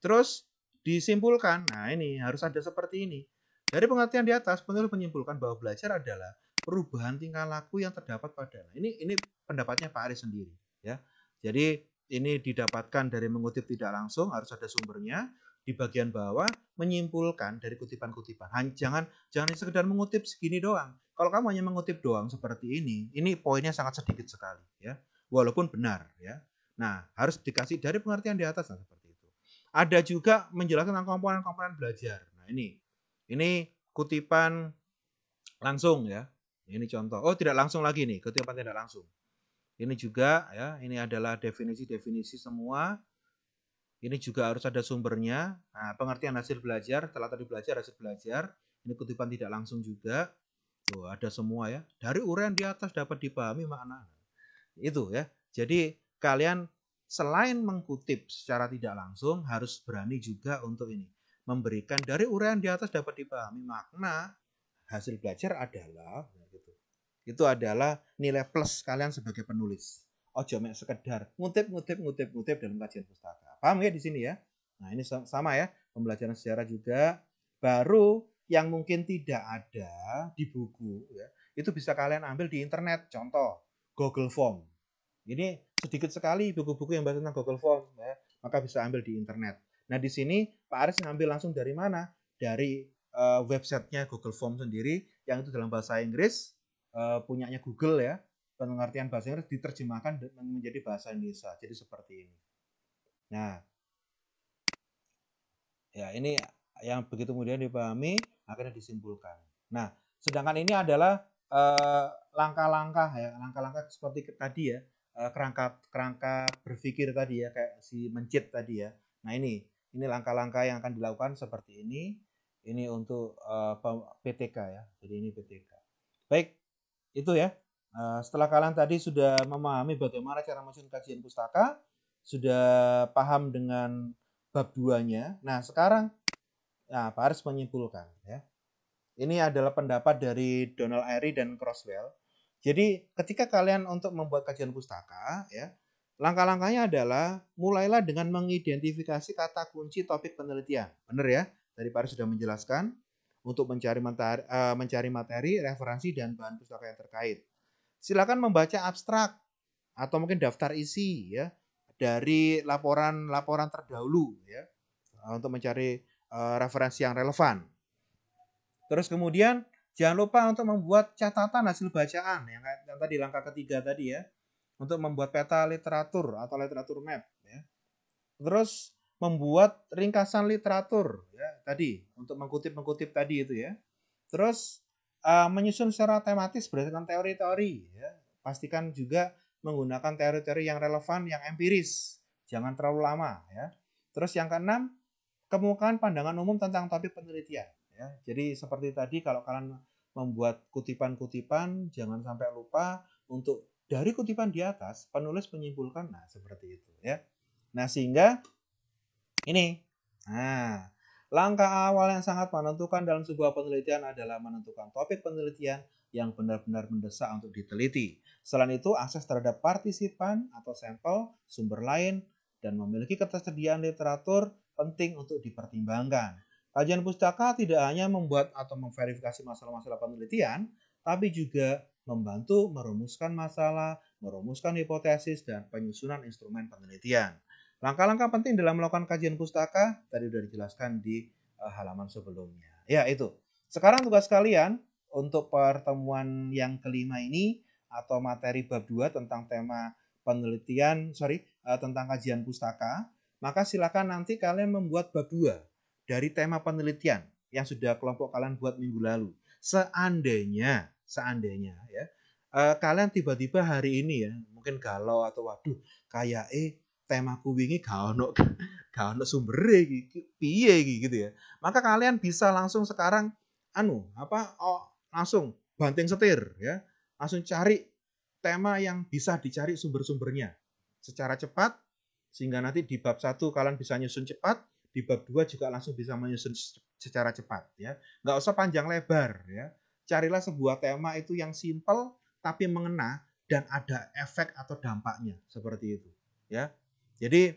Speaker 1: terus disimpulkan nah ini harus ada seperti ini dari pengertian di atas penulis menyimpulkan bahwa belajar adalah perubahan tingkah laku yang terdapat pada nah, ini ini pendapatnya Pak Ari sendiri ya jadi ini didapatkan dari mengutip tidak langsung, harus ada sumbernya. Di bagian bawah menyimpulkan dari kutipan-kutipan. Jangan jangan sekedar mengutip segini doang. Kalau kamu hanya mengutip doang seperti ini, ini poinnya sangat sedikit sekali ya. Walaupun benar ya. Nah, harus dikasih dari pengertian di atas nah, seperti itu. Ada juga menjelaskan tentang komponen-komponen belajar. Nah, ini ini kutipan langsung ya. Ini contoh. Oh, tidak langsung lagi nih, kutipan tidak langsung. Ini juga ya, ini adalah definisi-definisi semua. Ini juga harus ada sumbernya. Nah, pengertian hasil belajar, telah tadi belajar hasil belajar. Ini kutipan tidak langsung juga. Tuh, ada semua ya. Dari uraian di atas dapat dipahami makna. Itu ya. Jadi kalian selain mengkutip secara tidak langsung harus berani juga untuk ini memberikan dari uraian di atas dapat dipahami makna hasil belajar adalah itu adalah nilai plus kalian sebagai penulis. Ojo mek sekedar ngutip ngutip ngutip ngutip dalam kajian pustaka. Paham ya di sini ya? Nah, ini sama ya, pembelajaran sejarah juga baru yang mungkin tidak ada di buku ya. Itu bisa kalian ambil di internet, contoh Google Form. Ini sedikit sekali buku-buku yang bahas tentang Google Form ya, maka bisa ambil di internet. Nah, di sini Pak Aris ngambil langsung dari mana? Dari uh, websitenya Google Form sendiri yang itu dalam bahasa Inggris uh, punyanya Google ya pengertian bahasa Inggris diterjemahkan menjadi bahasa Indonesia jadi seperti ini nah ya ini yang begitu kemudian dipahami akhirnya disimpulkan nah sedangkan ini adalah eh, langkah-langkah uh, ya langkah-langkah seperti tadi ya eh, kerangka kerangka berpikir tadi ya kayak si mencit tadi ya nah ini ini langkah-langkah yang akan dilakukan seperti ini ini untuk uh, PTK ya jadi ini PTK baik itu ya. Eh, setelah kalian tadi sudah memahami bagaimana cara menyusun kajian pustaka, sudah paham dengan bab duanya. Nah, sekarang nah, Pak Aris menyimpulkan ya. Ini adalah pendapat dari Donald Airy dan Crosswell. Jadi, ketika kalian untuk membuat kajian pustaka ya, langkah-langkahnya adalah mulailah dengan mengidentifikasi kata kunci topik penelitian. Benar ya? Tadi Pak Aris sudah menjelaskan untuk mencari materi, uh, mencari materi, referensi, dan bahan pustaka yang terkait. Silakan membaca abstrak atau mungkin daftar isi ya dari laporan-laporan terdahulu ya eh, untuk mencari uh, referensi yang relevan. Terus kemudian jangan lupa untuk membuat catatan hasil bacaan yang, yang tadi langkah ketiga tadi ya untuk membuat peta literatur atau literatur map ya. Terus membuat ringkasan literatur ya tadi untuk mengkutip-mengkutip tadi itu ya. Terus uh, menyusun secara tematis berdasarkan teori-teori ya. Pastikan juga menggunakan teori-teori yang relevan, yang empiris. Jangan terlalu lama ya. Terus yang keenam, kemukakan pandangan umum tentang topik penelitian ya. Jadi seperti tadi kalau kalian membuat kutipan-kutipan jangan sampai lupa untuk dari kutipan di atas penulis menyimpulkan nah seperti itu ya. Nah, sehingga ini. Nah, langkah awal yang sangat menentukan dalam sebuah penelitian adalah menentukan topik penelitian yang benar-benar mendesak untuk diteliti. Selain itu, akses terhadap partisipan atau sampel, sumber lain, dan memiliki ketersediaan literatur penting untuk dipertimbangkan. Kajian pustaka tidak hanya membuat atau memverifikasi masalah-masalah penelitian, tapi juga membantu merumuskan masalah, merumuskan hipotesis, dan penyusunan instrumen penelitian. Langkah-langkah penting dalam melakukan kajian pustaka tadi sudah dijelaskan di uh, halaman sebelumnya. Ya, itu. Sekarang tugas kalian untuk pertemuan yang kelima ini atau materi bab 2 tentang tema penelitian, sorry, uh, tentang kajian pustaka, maka silakan nanti kalian membuat bab 2 dari tema penelitian yang sudah kelompok kalian buat minggu lalu. Seandainya, seandainya ya, eh, kalian tiba-tiba hari ini ya mungkin galau atau waduh kayak eh tema wingi gak ono gak ono sumbere iki piye gitu ya. Maka kalian bisa langsung sekarang anu apa oh, langsung banting setir ya. Langsung cari tema yang bisa dicari sumber-sumbernya secara cepat sehingga nanti di bab satu kalian bisa nyusun cepat, di bab dua juga langsung bisa menyusun secara cepat ya. Nggak usah panjang lebar ya. Carilah sebuah tema itu yang simple tapi mengena dan ada efek atau dampaknya seperti itu ya. Jadi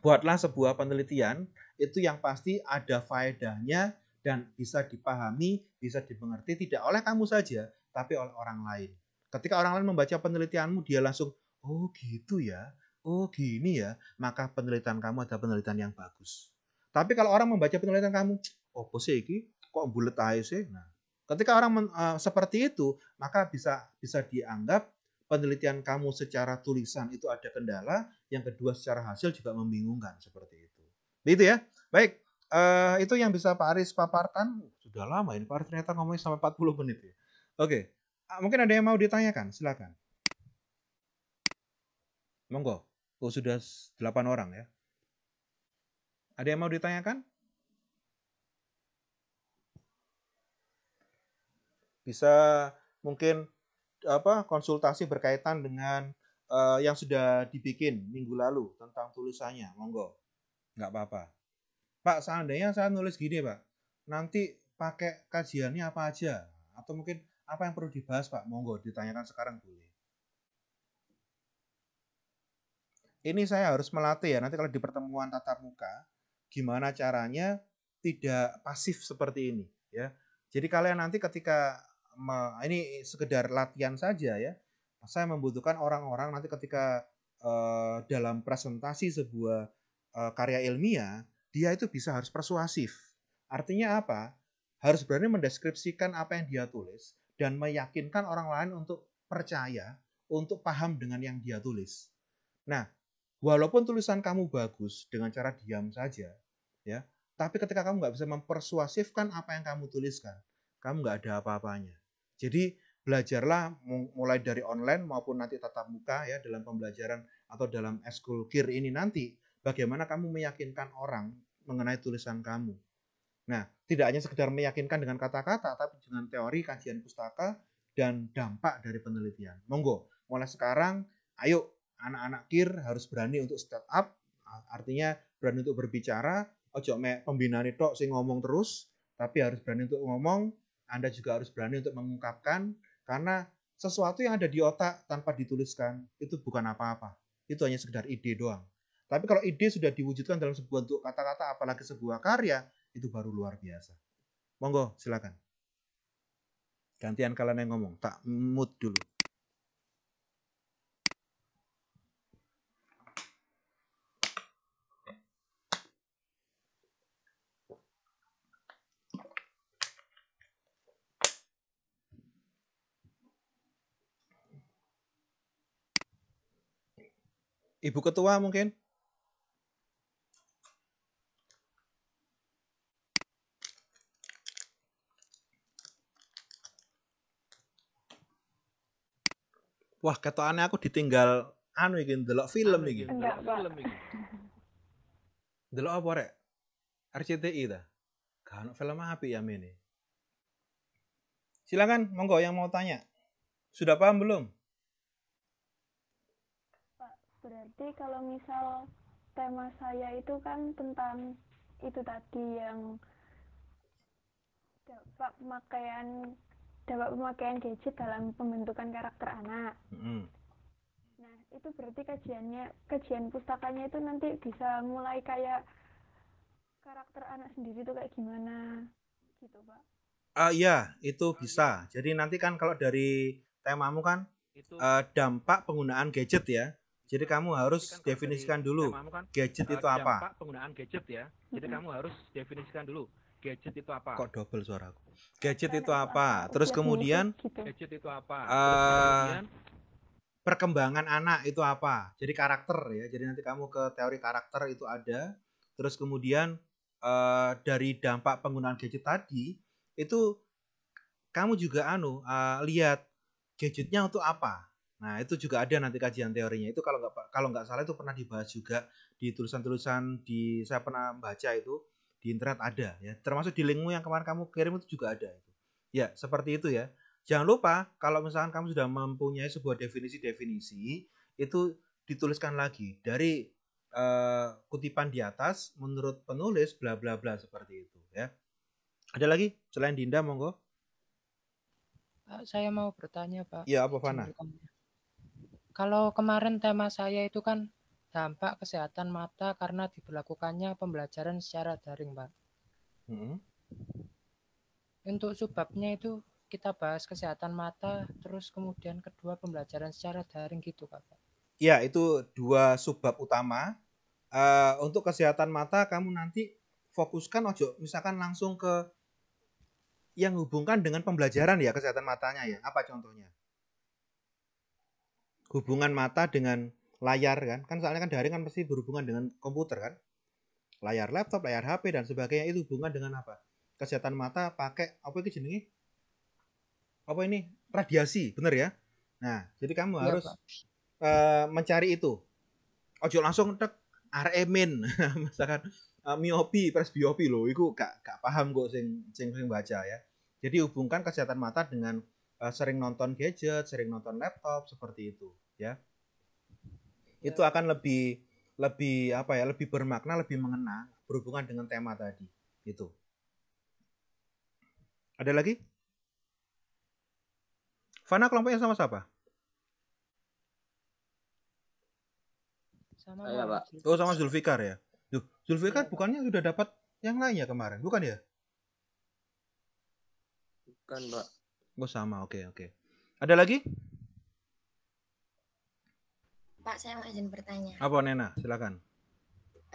Speaker 1: buatlah sebuah penelitian itu yang pasti ada faedahnya dan bisa dipahami, bisa dimengerti tidak oleh kamu saja, tapi oleh orang lain. Ketika orang lain membaca penelitianmu, dia langsung, oh gitu ya, oh gini ya, maka penelitian kamu ada penelitian yang bagus. Tapi kalau orang membaca penelitian kamu, oh sih ini, kok bulat aja sih? Nah, ketika orang men, uh, seperti itu, maka bisa bisa dianggap penelitian kamu secara tulisan itu ada kendala, yang kedua secara hasil juga membingungkan seperti itu. Begitu ya. Baik, uh, itu yang bisa Pak Aris paparkan. Sudah lama ini Pak Aris ternyata ngomongnya sampai 40 menit ya. Oke, okay. Ah, mungkin ada yang mau ditanyakan, silakan. Monggo. Oh, sudah 8 orang ya. Ada yang mau ditanyakan? Bisa mungkin apa konsultasi berkaitan dengan uh, yang sudah dibikin minggu lalu tentang tulisannya, monggo. Nggak apa-apa. Pak, seandainya saya nulis gini, Pak. Nanti pakai kajiannya apa aja? Atau mungkin apa yang perlu dibahas, Pak? Monggo ditanyakan sekarang dulu Ini saya harus melatih ya, nanti kalau di pertemuan tatap muka, gimana caranya tidak pasif seperti ini, ya. Jadi kalian nanti ketika ini sekedar latihan saja ya. Nah, saya membutuhkan orang-orang nanti ketika uh, dalam presentasi sebuah uh, karya ilmiah, dia itu bisa harus persuasif. Artinya apa? Harus berani mendeskripsikan apa yang dia tulis dan meyakinkan orang lain untuk percaya, untuk paham dengan yang dia tulis. Nah, walaupun tulisan kamu bagus dengan cara diam saja, ya, tapi ketika kamu nggak bisa mempersuasifkan apa yang kamu tuliskan, kamu nggak ada apa-apanya. Jadi belajarlah mulai dari online maupun nanti tatap muka ya dalam pembelajaran atau dalam eskul kir ini nanti bagaimana kamu meyakinkan orang mengenai tulisan kamu. Nah, tidak hanya sekedar meyakinkan dengan kata-kata tapi dengan teori kajian pustaka dan dampak dari penelitian. Monggo, mulai sekarang ayo anak-anak kir harus berani untuk step up artinya berani untuk berbicara ojo mek pembinaan itu sing ngomong terus tapi harus berani untuk ngomong anda juga harus berani untuk mengungkapkan karena sesuatu yang ada di otak tanpa dituliskan itu bukan apa-apa. Itu hanya sekedar ide doang. Tapi kalau ide sudah diwujudkan dalam sebuah bentuk kata-kata apalagi sebuah karya, itu baru luar biasa. Monggo, silakan. Gantian kalian yang ngomong, tak mood dulu. Ibu ketua mungkin? Wah, aneh aku ditinggal anu iki delok film anu ini delok film ini delok apa rek? RCTI Kan film api ya ini. Silakan monggo yang mau tanya. Sudah paham belum? berarti kalau misal tema saya itu kan tentang itu tadi yang dampak pemakaian dampak pemakaian gadget dalam pembentukan karakter anak. Mm. Nah, itu berarti kajiannya kajian pustakanya itu nanti bisa mulai kayak karakter anak sendiri itu kayak gimana gitu, Pak. Ah uh, iya, itu bisa. Jadi nanti kan kalau dari temamu kan uh, dampak penggunaan gadget ya. Jadi kamu harus kan definisikan dulu kan, gadget eh, itu apa. Penggunaan gadget ya. Jadi kamu harus definisikan dulu gadget itu apa. Kok double suaraku? Gadget gitu. itu apa? Terus eh, kemudian gadget itu apa? Uh, perkembangan anak itu apa? Jadi karakter ya. Jadi nanti kamu ke teori karakter itu ada. Terus kemudian uh, dari dampak penggunaan gadget tadi itu kamu juga anu uh, lihat gadgetnya untuk apa Nah, itu juga ada nanti kajian teorinya. Itu kalau nggak kalau nggak salah itu pernah dibahas juga di tulisan-tulisan di saya pernah baca itu di internet ada ya. Termasuk di linkmu yang kemarin kamu kirim itu juga ada itu. Ya, seperti itu ya. Jangan lupa kalau misalkan kamu sudah mempunyai sebuah definisi-definisi itu dituliskan lagi dari uh, kutipan di atas menurut penulis bla bla bla seperti itu ya. Ada lagi selain Dinda monggo? saya mau bertanya, Pak. Iya, apa Fana? Kalau kemarin tema saya itu kan dampak kesehatan mata karena diberlakukannya pembelajaran secara daring, Pak. Hmm. Untuk sebabnya itu kita bahas kesehatan mata, terus kemudian kedua pembelajaran secara daring gitu, Pak. Ya, itu dua sebab utama. Uh, untuk kesehatan mata, kamu nanti fokuskan ojo misalkan langsung ke yang hubungkan dengan pembelajaran ya kesehatan matanya ya. Apa contohnya? hubungan mata dengan layar kan kan soalnya kan daring kan pasti berhubungan dengan komputer kan layar laptop layar HP dan sebagainya itu hubungan dengan apa kesehatan mata pakai apa itu jenenge apa ini radiasi bener ya nah jadi kamu ya, harus uh, mencari itu ojo langsung tek RMN e misalkan uh, miopi presbiopi loh itu gak gak paham kok sing sing sing baca ya jadi hubungkan kesehatan mata dengan Eh, sering nonton gadget, sering nonton laptop seperti itu, ya. ya. Itu akan lebih lebih apa ya, lebih bermakna, lebih mengena berhubungan dengan tema tadi. Itu. Ada lagi? Fana kelompoknya sama siapa? Sama Pak. Oh, sama Zulfikar ya. Duh, Zulfikar bukannya sudah dapat yang lainnya kemarin, bukan ya? Bukan, Pak. Oh sama, oke okay, oke. Okay. Ada lagi? Pak, saya mau izin bertanya. Apa Nena? Silakan.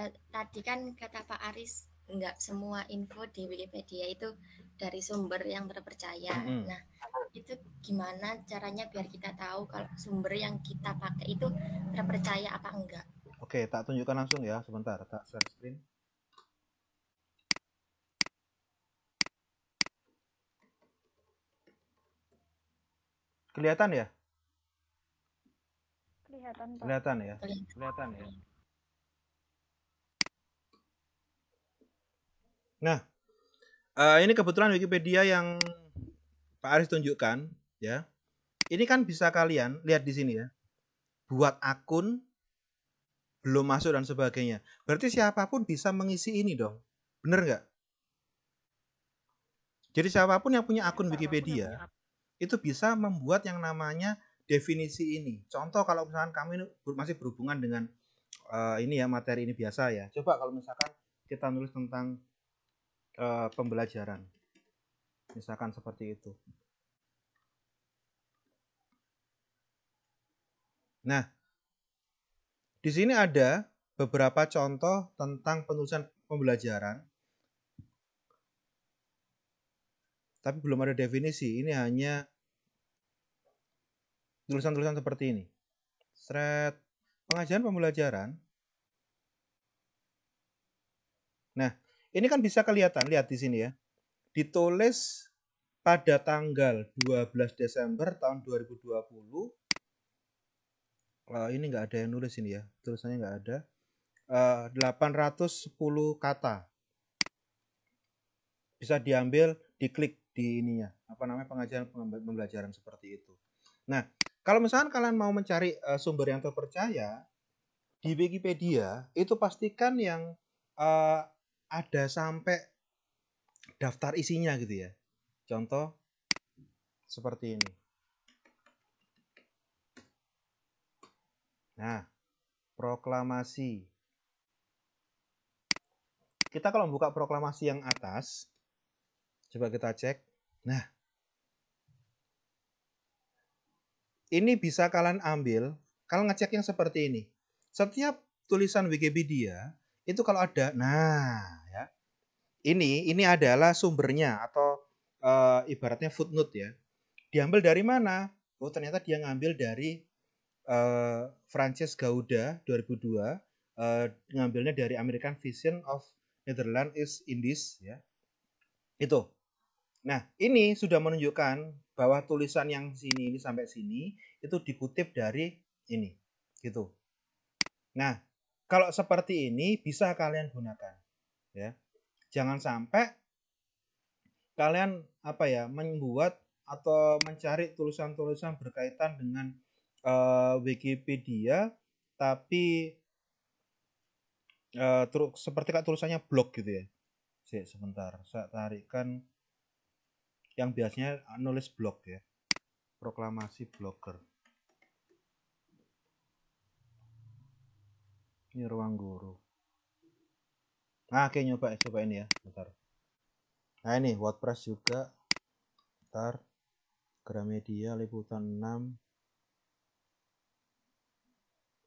Speaker 1: Uh, tadi kan kata Pak Aris nggak semua info di Wikipedia itu dari sumber yang terpercaya. Mm Nah, itu gimana caranya biar kita tahu kalau sumber yang kita pakai itu terpercaya apa enggak? Oke, tak tunjukkan langsung ya, sebentar, tak share screen. Ya? Kelihatan ya? Kelihatan, Kelihatan ya? Kelihatan ya. Nah, uh, ini kebetulan Wikipedia yang Pak Aris tunjukkan ya. Ini kan bisa kalian lihat di sini ya. Buat akun belum masuk dan sebagainya. Berarti siapapun bisa mengisi ini dong. Bener nggak? Jadi siapapun yang punya akun Wikipedia, itu bisa membuat yang namanya definisi ini. Contoh kalau misalkan kami masih berhubungan dengan uh, ini ya materi ini biasa ya. Coba kalau misalkan kita nulis tentang uh, pembelajaran, misalkan seperti itu. Nah, di sini ada beberapa contoh tentang penulisan pembelajaran tapi belum ada definisi. Ini hanya tulisan-tulisan seperti ini. Seret pengajaran pembelajaran. Nah, ini kan bisa kelihatan, lihat di sini ya. Ditulis pada tanggal 12 Desember tahun 2020. Kalau eh, ini nggak ada yang nulis ini ya, tulisannya nggak ada. Eh, uh, 810 kata. Bisa diambil, diklik di ininya apa namanya pengajaran pembelajaran seperti itu. Nah, kalau misalkan kalian mau mencari uh, sumber yang terpercaya di Wikipedia itu pastikan yang uh, ada sampai daftar isinya gitu ya. Contoh seperti ini. Nah, proklamasi. Kita kalau buka proklamasi yang atas, Coba kita cek. Nah, ini bisa kalian ambil, kalian ngecek yang seperti ini. Setiap tulisan Wikipedia itu kalau ada, nah ya, ini ini adalah sumbernya atau e, ibaratnya footnote ya. Diambil dari mana? Oh ternyata dia ngambil dari e, eh, Francis Gouda 2002, e, eh, ngambilnya dari American Vision of Netherlands is Indies ya. Itu Nah, ini sudah menunjukkan bahwa tulisan yang sini ini sampai sini itu dikutip dari ini, gitu. Nah, kalau seperti ini bisa kalian gunakan, ya. Jangan sampai kalian apa ya membuat atau mencari tulisan-tulisan berkaitan dengan uh, Wikipedia, tapi uh, seperti kayak tulisannya blog gitu ya. sebentar, saya tarikkan yang biasanya ah, nulis blog ya proklamasi blogger ini ruang guru nah oke nyoba coba ini ya bentar nah ini wordpress juga bentar Gramedia liputan 6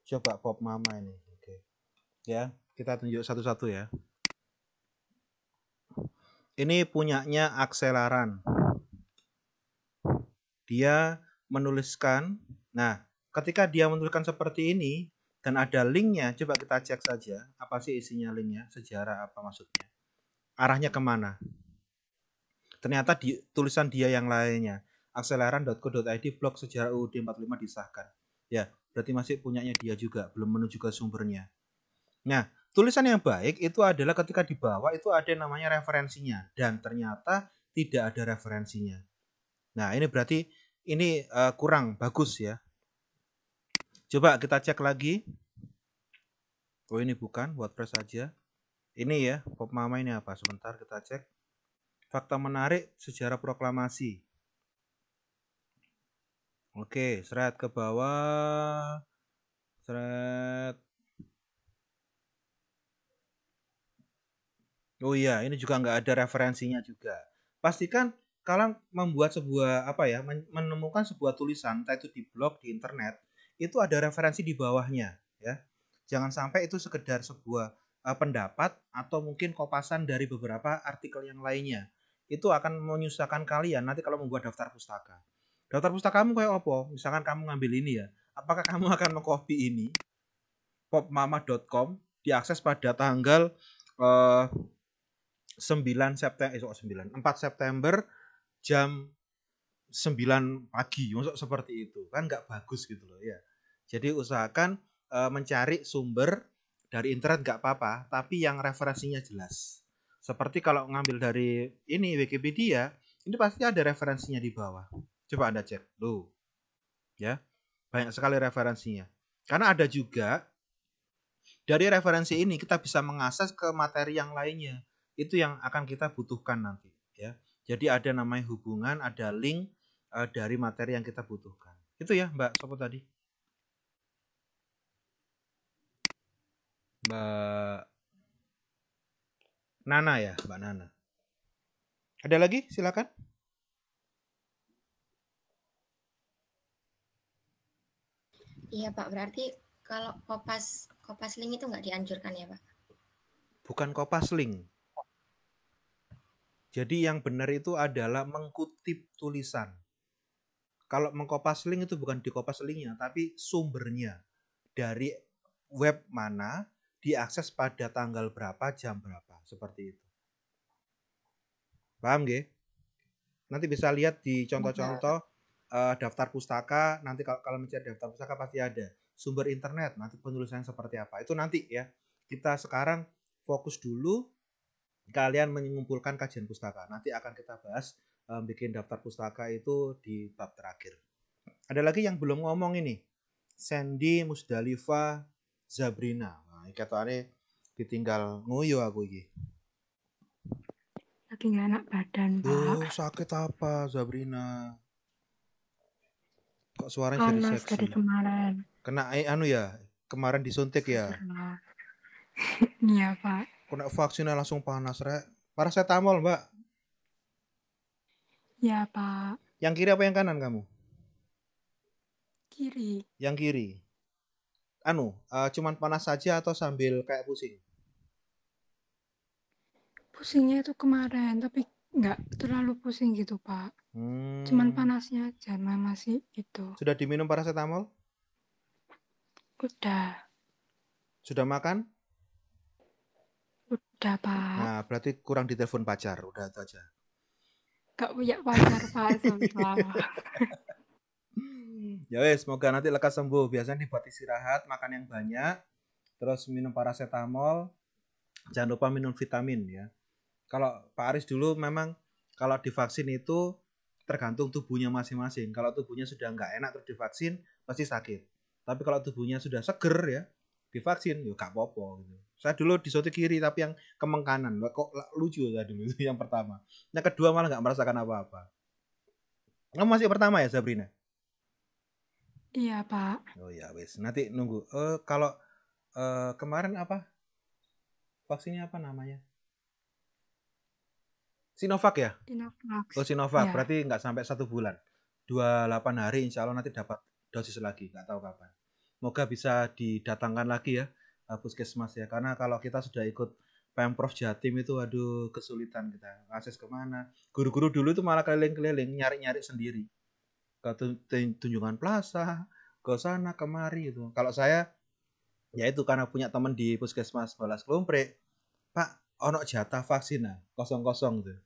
Speaker 1: coba pop mama ini oke ya kita tunjuk satu-satu ya ini punyanya akseleran. Dia menuliskan, nah ketika dia menuliskan seperti ini, dan ada linknya, coba kita cek saja, apa sih isinya linknya, sejarah apa maksudnya, arahnya kemana. Ternyata di tulisan dia yang lainnya, akseleran.co.id blog sejarah UUD 45 disahkan. Ya, berarti masih punyanya dia juga, belum menuju ke sumbernya. Nah, tulisan yang baik itu adalah ketika dibawa itu ada yang namanya referensinya dan ternyata tidak ada referensinya. Nah, ini berarti ini uh, kurang bagus ya. Coba kita cek lagi. Oh, ini bukan WordPress saja. Ini ya, pop mama ini apa? Sebentar kita cek. Fakta menarik sejarah proklamasi. Oke, seret ke bawah. Seret Oh iya, ini juga nggak ada referensinya juga. Pastikan kalian membuat sebuah apa ya, menemukan sebuah tulisan, entah itu di blog, di internet, itu ada referensi di bawahnya, ya. Jangan sampai itu sekedar sebuah eh, pendapat atau mungkin kopasan dari beberapa artikel yang lainnya. Itu akan menyusahkan kalian nanti kalau membuat daftar pustaka. Daftar pustaka kamu kayak apa? Misalkan kamu ngambil ini ya. Apakah kamu akan mengcopy ini popmama.com diakses pada tanggal uh, 9 September esok 9 4 September jam 9 pagi masuk seperti itu kan nggak bagus gitu loh ya jadi usahakan e, mencari sumber dari internet nggak apa-apa tapi yang referensinya jelas seperti kalau ngambil dari ini Wikipedia ini pasti ada referensinya di bawah coba anda cek lo ya banyak sekali referensinya karena ada juga dari referensi ini kita bisa mengakses ke materi yang lainnya itu yang akan kita butuhkan nanti ya jadi ada namanya hubungan ada link uh, dari materi yang kita butuhkan itu ya mbak sopo tadi mbak Nana ya mbak Nana ada lagi silakan Iya Pak, berarti kalau kopas kopas link itu nggak dianjurkan ya Pak? Bukan kopas link, jadi yang benar itu adalah mengkutip tulisan. Kalau mengkopas link itu bukan dikopas linknya, tapi sumbernya. Dari web mana, diakses pada tanggal berapa, jam berapa. Seperti itu. Paham gak? Nanti bisa lihat di contoh-contoh uh, daftar pustaka. Nanti kalau kalau mencari daftar pustaka pasti ada. Sumber internet, nanti penulisannya seperti apa. Itu nanti ya. Kita sekarang fokus dulu kalian mengumpulkan kajian pustaka. Nanti akan kita bahas um, bikin daftar pustaka itu di bab terakhir. Ada lagi yang belum ngomong ini. Sandy Musdalifa Zabrina. Nah, ini ditinggal nguyu aku iki. Lagi nggak enak badan, Duh, Pak. sakit apa Zabrina? Kok suaranya jadi seksi? dari kemarin. Kena eh, anu ya, kemarin disuntik ya. Iya, Pak kena vaksinnya langsung panas rek paracetamol mbak ya pak yang kiri apa yang kanan kamu kiri yang kiri anu uh, cuman panas saja atau sambil kayak pusing pusingnya itu kemarin tapi nggak terlalu pusing gitu pak hmm. cuman panasnya aja masih itu sudah diminum paracetamol udah sudah makan Udah, Pak. Nah, berarti kurang ditelepon pacar, udah itu aja. Gak punya pacar, Pak, sumpah. ya wes, semoga nanti lekas sembuh. Biasanya dibuat istirahat, makan yang banyak, terus minum paracetamol, jangan lupa minum vitamin ya. Kalau Pak Aris dulu memang kalau divaksin itu tergantung tubuhnya masing-masing. Kalau tubuhnya sudah nggak enak terus divaksin, pasti sakit. Tapi kalau tubuhnya sudah seger ya, divaksin yuk gak popo gitu saya dulu disuntik kiri tapi yang kemeng kanan kok lucu ya saya dulu itu yang pertama yang kedua malah nggak merasakan apa-apa kamu masih pertama ya Sabrina iya pak oh iya, wes nanti nunggu uh, kalau uh, kemarin apa vaksinnya apa namanya Sinovac ya Sinovac oh Sinovac ya. berarti nggak sampai satu bulan 28 hari insya Allah nanti dapat dosis lagi nggak tahu kapan Semoga bisa didatangkan lagi ya eh, puskesmas ya. Karena kalau kita sudah ikut Pemprov Jatim itu aduh kesulitan kita akses kemana. Guru-guru dulu itu malah keliling-keliling nyari-nyari sendiri. Ke tunjungan plaza, ke sana kemari itu. Kalau saya ya itu karena punya teman di puskesmas Balas Klumpre, Pak, onok jatah vaksin nah, kosong-kosong tuh.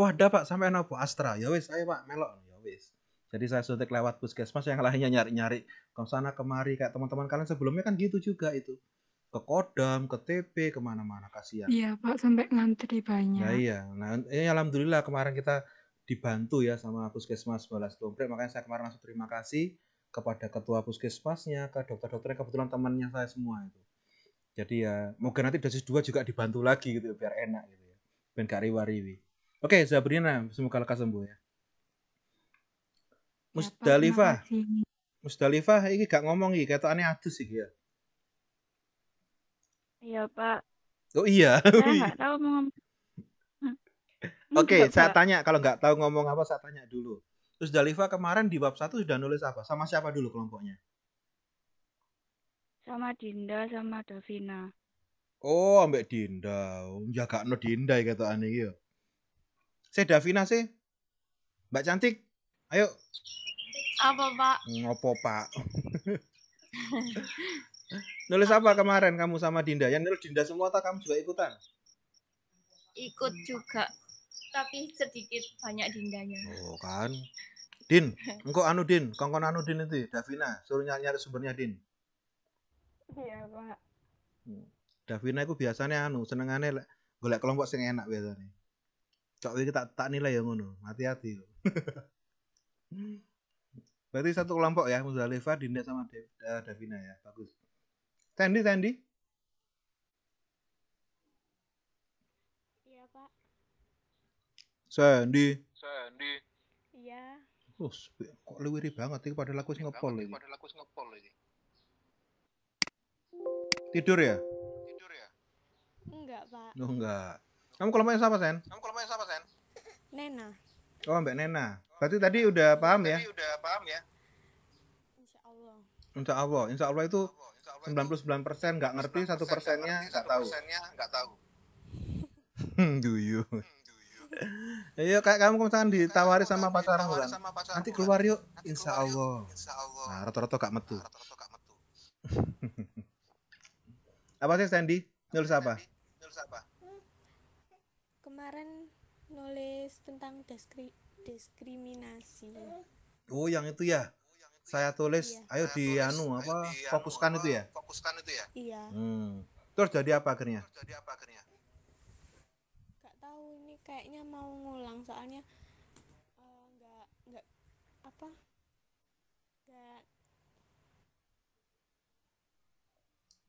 Speaker 1: Wah, ada Pak sampai nopo Astra. Ya wis saya Pak melok ya wis jadi saya suntik lewat puskesmas yang lainnya nyari-nyari ke sana kemari kayak teman-teman kalian sebelumnya kan gitu juga itu ke Kodam, ke TP, kemana-mana kasihan. Iya Pak sampai ngantri banyak. Nah, iya, nah ini alhamdulillah kemarin kita dibantu ya sama puskesmas Balas Domprek makanya saya kemarin langsung terima kasih kepada ketua puskesmasnya, ke dokter-dokternya kebetulan temannya saya semua itu. Jadi ya moga nanti dosis 2 juga dibantu lagi gitu biar enak gitu ya. Ben Kariwariwi. Oke, Sabrina, semoga lekas sembuh ya. Musdalifah. Musdalifah ini gak ngomong iki, ketokane adus iki ya. Iya, Pak. Oh iya. Oh, iya. tahu ngomong.
Speaker 2: Oke, okay, saya
Speaker 1: tanya kalau nggak tahu ngomong apa saya tanya dulu. Terus Dalifa kemarin di bab 1 sudah nulis apa? Sama siapa dulu kelompoknya? Sama Dinda sama Davina. Oh, ambek Dinda. Oh, Jaga no Dinda ya kata ya. Saya Davina sih. Mbak Cantik, Ayo. Apa, Pak? Ngopo, Pak? nulis apa kemarin kamu sama Dinda? Yang nulis Dinda semua atau kamu juga ikutan? Ikut juga, tapi sedikit banyak Dindanya. Oh, kan. Din, engko anu Din, kongkon anu Din itu, Davina, suruh nyari, -nyari sumbernya Din. Iya, Pak. Hmm. Davina itu biasanya anu, senengane golek kelompok sing enak biasanya. Cok iki tak tak nilai ya ngono. Hati-hati. Berarti satu kelompok ya, Muzalifah, Dinda sama De uh, Davina ya. Bagus. Sandy Sandy Iya, Pak. Sandy. Sandy. Iya. Oh, kok Lewiri banget ini pada laku sing ngepol ini pada laku ngepol ini Tidur ya? Tidur ya? Enggak, Pak. Oh, enggak. Kamu kelompoknya siapa, Sen? Kamu kelompoknya siapa, Sen? Nena. Oh, Mbak Nena. Berarti tadi udah paham ya? tadi ya? udah paham ya? Insya Allah. Insya Allah. Insya Allah itu 99 persen nggak ngerti, satu persennya nggak tahu. nggak tahu. Ayo kayak kamu misalkan ditawari sama pacaran bulan. Nanti keluar yuk, insya Allah. Nah, rata-rata gak metu. Nah, apa sih Sandy? Nulis apa? Nulis apa? Kemarin nulis tentang deskri diskriminasi. Oh, yang itu ya? Saya tulis, iya. ayo anu, di anu apa? fokuskan itu ya? Fokuskan itu ya? Iya. Hmm. Terus jadi apa akhirnya? jadi apa akhirnya? Gak tahu ini kayaknya mau ngulang soalnya enggak eh, uh, nggak apa Enggak.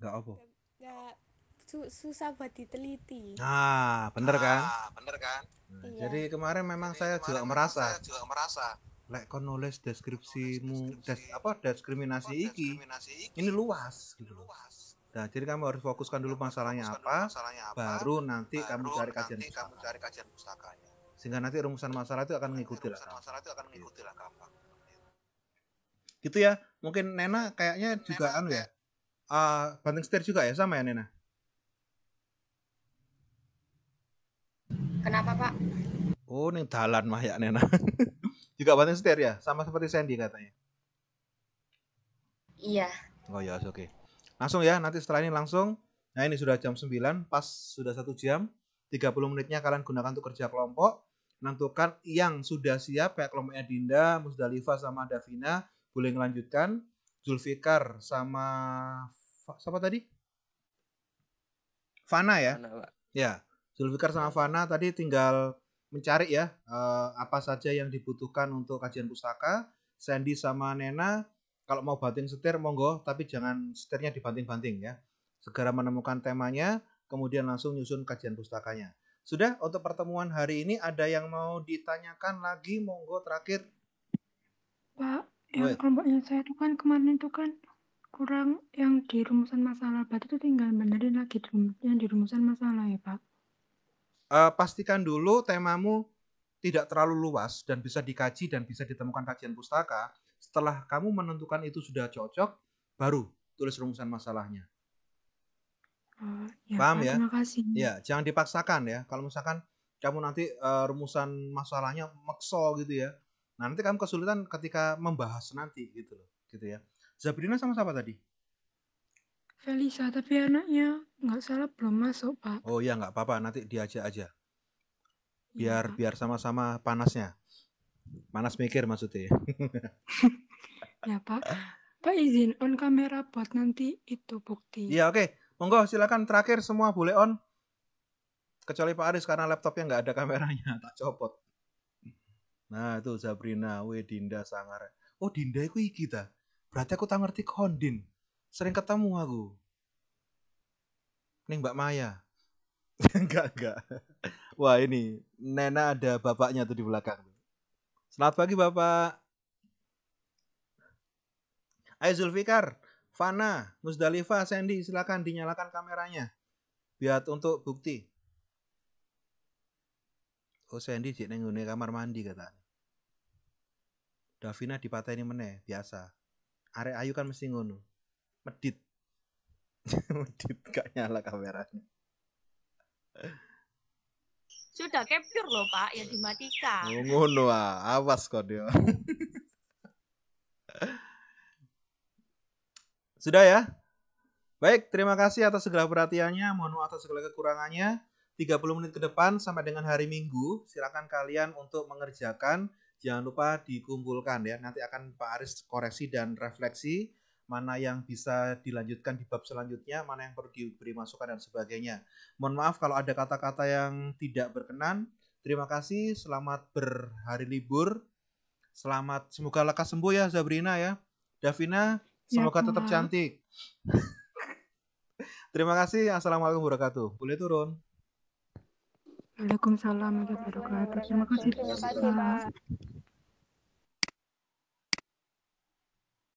Speaker 1: Enggak apa Enggak su susah buat diteliti. Nah, bener kan? Ah, bener kan? Nah, iya. Jadi kemarin memang jadi saya kemarin juga merasa. Saya juga merasa. Lek kon nulis deskripsimu, des, apa diskriminasi iki, iki, ini luas gitu loh. Nah, jadi kamu harus fokuskan dulu masalahnya, apa, masalahnya apa, baru nanti baru kamu cari kajian nanti cari kajian pustakanya. Sehingga nanti rumusan masalah itu akan mengikuti lah. masalah itu akan mengikuti lah Gitu ya. Mungkin Nena kayaknya juga Nena, anu ya. Uh, banting setir juga ya sama ya Nena? Kenapa Pak? Oh, ini dalan mah ya Nena. Juga banting setir ya, sama seperti Sandy katanya. Iya. Oh ya, oke. Okay. Langsung ya, nanti setelah ini langsung. Nah ini sudah jam 9, pas sudah satu jam. 30 menitnya kalian gunakan untuk kerja kelompok. Menentukan yang sudah siap, kayak kelompoknya Dinda, Musdalifah, sama Davina. Boleh melanjutkan. Zulfikar sama... Siapa tadi? Fana ya? Fana, Pak. Ya, Zulfikar sama Fana tadi tinggal mencari ya uh, apa saja yang dibutuhkan untuk kajian pustaka. Sandy sama Nena kalau mau banting setir monggo, tapi jangan setirnya dibanting-banting ya. Segera menemukan temanya, kemudian langsung nyusun kajian pustakanya. Sudah untuk pertemuan hari ini ada yang mau ditanyakan lagi monggo terakhir. Pak, yang kelompoknya saya itu kan kemarin itu kan kurang yang di rumusan masalah berarti itu tinggal benerin lagi yang di rumusan masalah ya Pak uh, pastikan dulu temamu tidak terlalu luas dan bisa dikaji dan bisa ditemukan kajian pustaka. Setelah kamu menentukan itu sudah cocok, baru tulis rumusan masalahnya. Uh, ya, Paham ya? Terima kasih. Ya, jangan dipaksakan ya. Kalau misalkan kamu nanti uh, rumusan masalahnya makso gitu ya. Nah, nanti kamu kesulitan ketika membahas nanti gitu loh, gitu ya. Zabrina sama siapa tadi? Felisa, tapi anaknya nggak salah belum masuk, Pak. Oh iya, nggak apa-apa. Nanti diajak aja. Iya, biar ya. biar sama-sama panasnya. Panas mikir maksudnya. ya, Pak. Pak izin on kamera buat nanti itu bukti. Iya, oke. Okay. Monggo silakan terakhir semua boleh on. Kecuali Pak Aris karena laptopnya nggak ada kameranya, tak copot. Nah, itu Sabrina, Wedinda, Dinda Sangar. Oh, Dinda itu kita. kita. Berarti aku tak ngerti kondin sering ketemu aku neng Mbak Maya enggak enggak wah ini Nena ada bapaknya tuh di belakang selamat pagi bapak ayo Zulfikar Fana Musdalifah Sandy silakan dinyalakan kameranya biar untuk bukti oh Sandy jek neng kamar mandi kata. Davina di ini meneh biasa arek ayu kan mesti ngono medit medit gak nyala kameranya sudah capture loh pak ya dimatikan oh, ngono ah awas kok dia sudah ya baik terima kasih atas segala perhatiannya mohon maaf atas segala kekurangannya 30 menit ke depan sampai dengan hari Minggu silakan kalian untuk mengerjakan jangan lupa dikumpulkan ya nanti akan Pak Aris koreksi dan refleksi mana yang bisa dilanjutkan di bab selanjutnya, mana yang perlu diberi masukan dan sebagainya. Mohon maaf kalau ada kata-kata yang tidak berkenan. Terima kasih, selamat berhari libur. Selamat semoga lekas sembuh ya Zabrina ya. Davina, ya, semoga ya, tetap cantik. Terima kasih. Assalamualaikum warahmatullahi wabarakatuh. Boleh turun. Waalaikumsalam warahmatullahi wabarakatuh. Terima kasih. Terima kasih,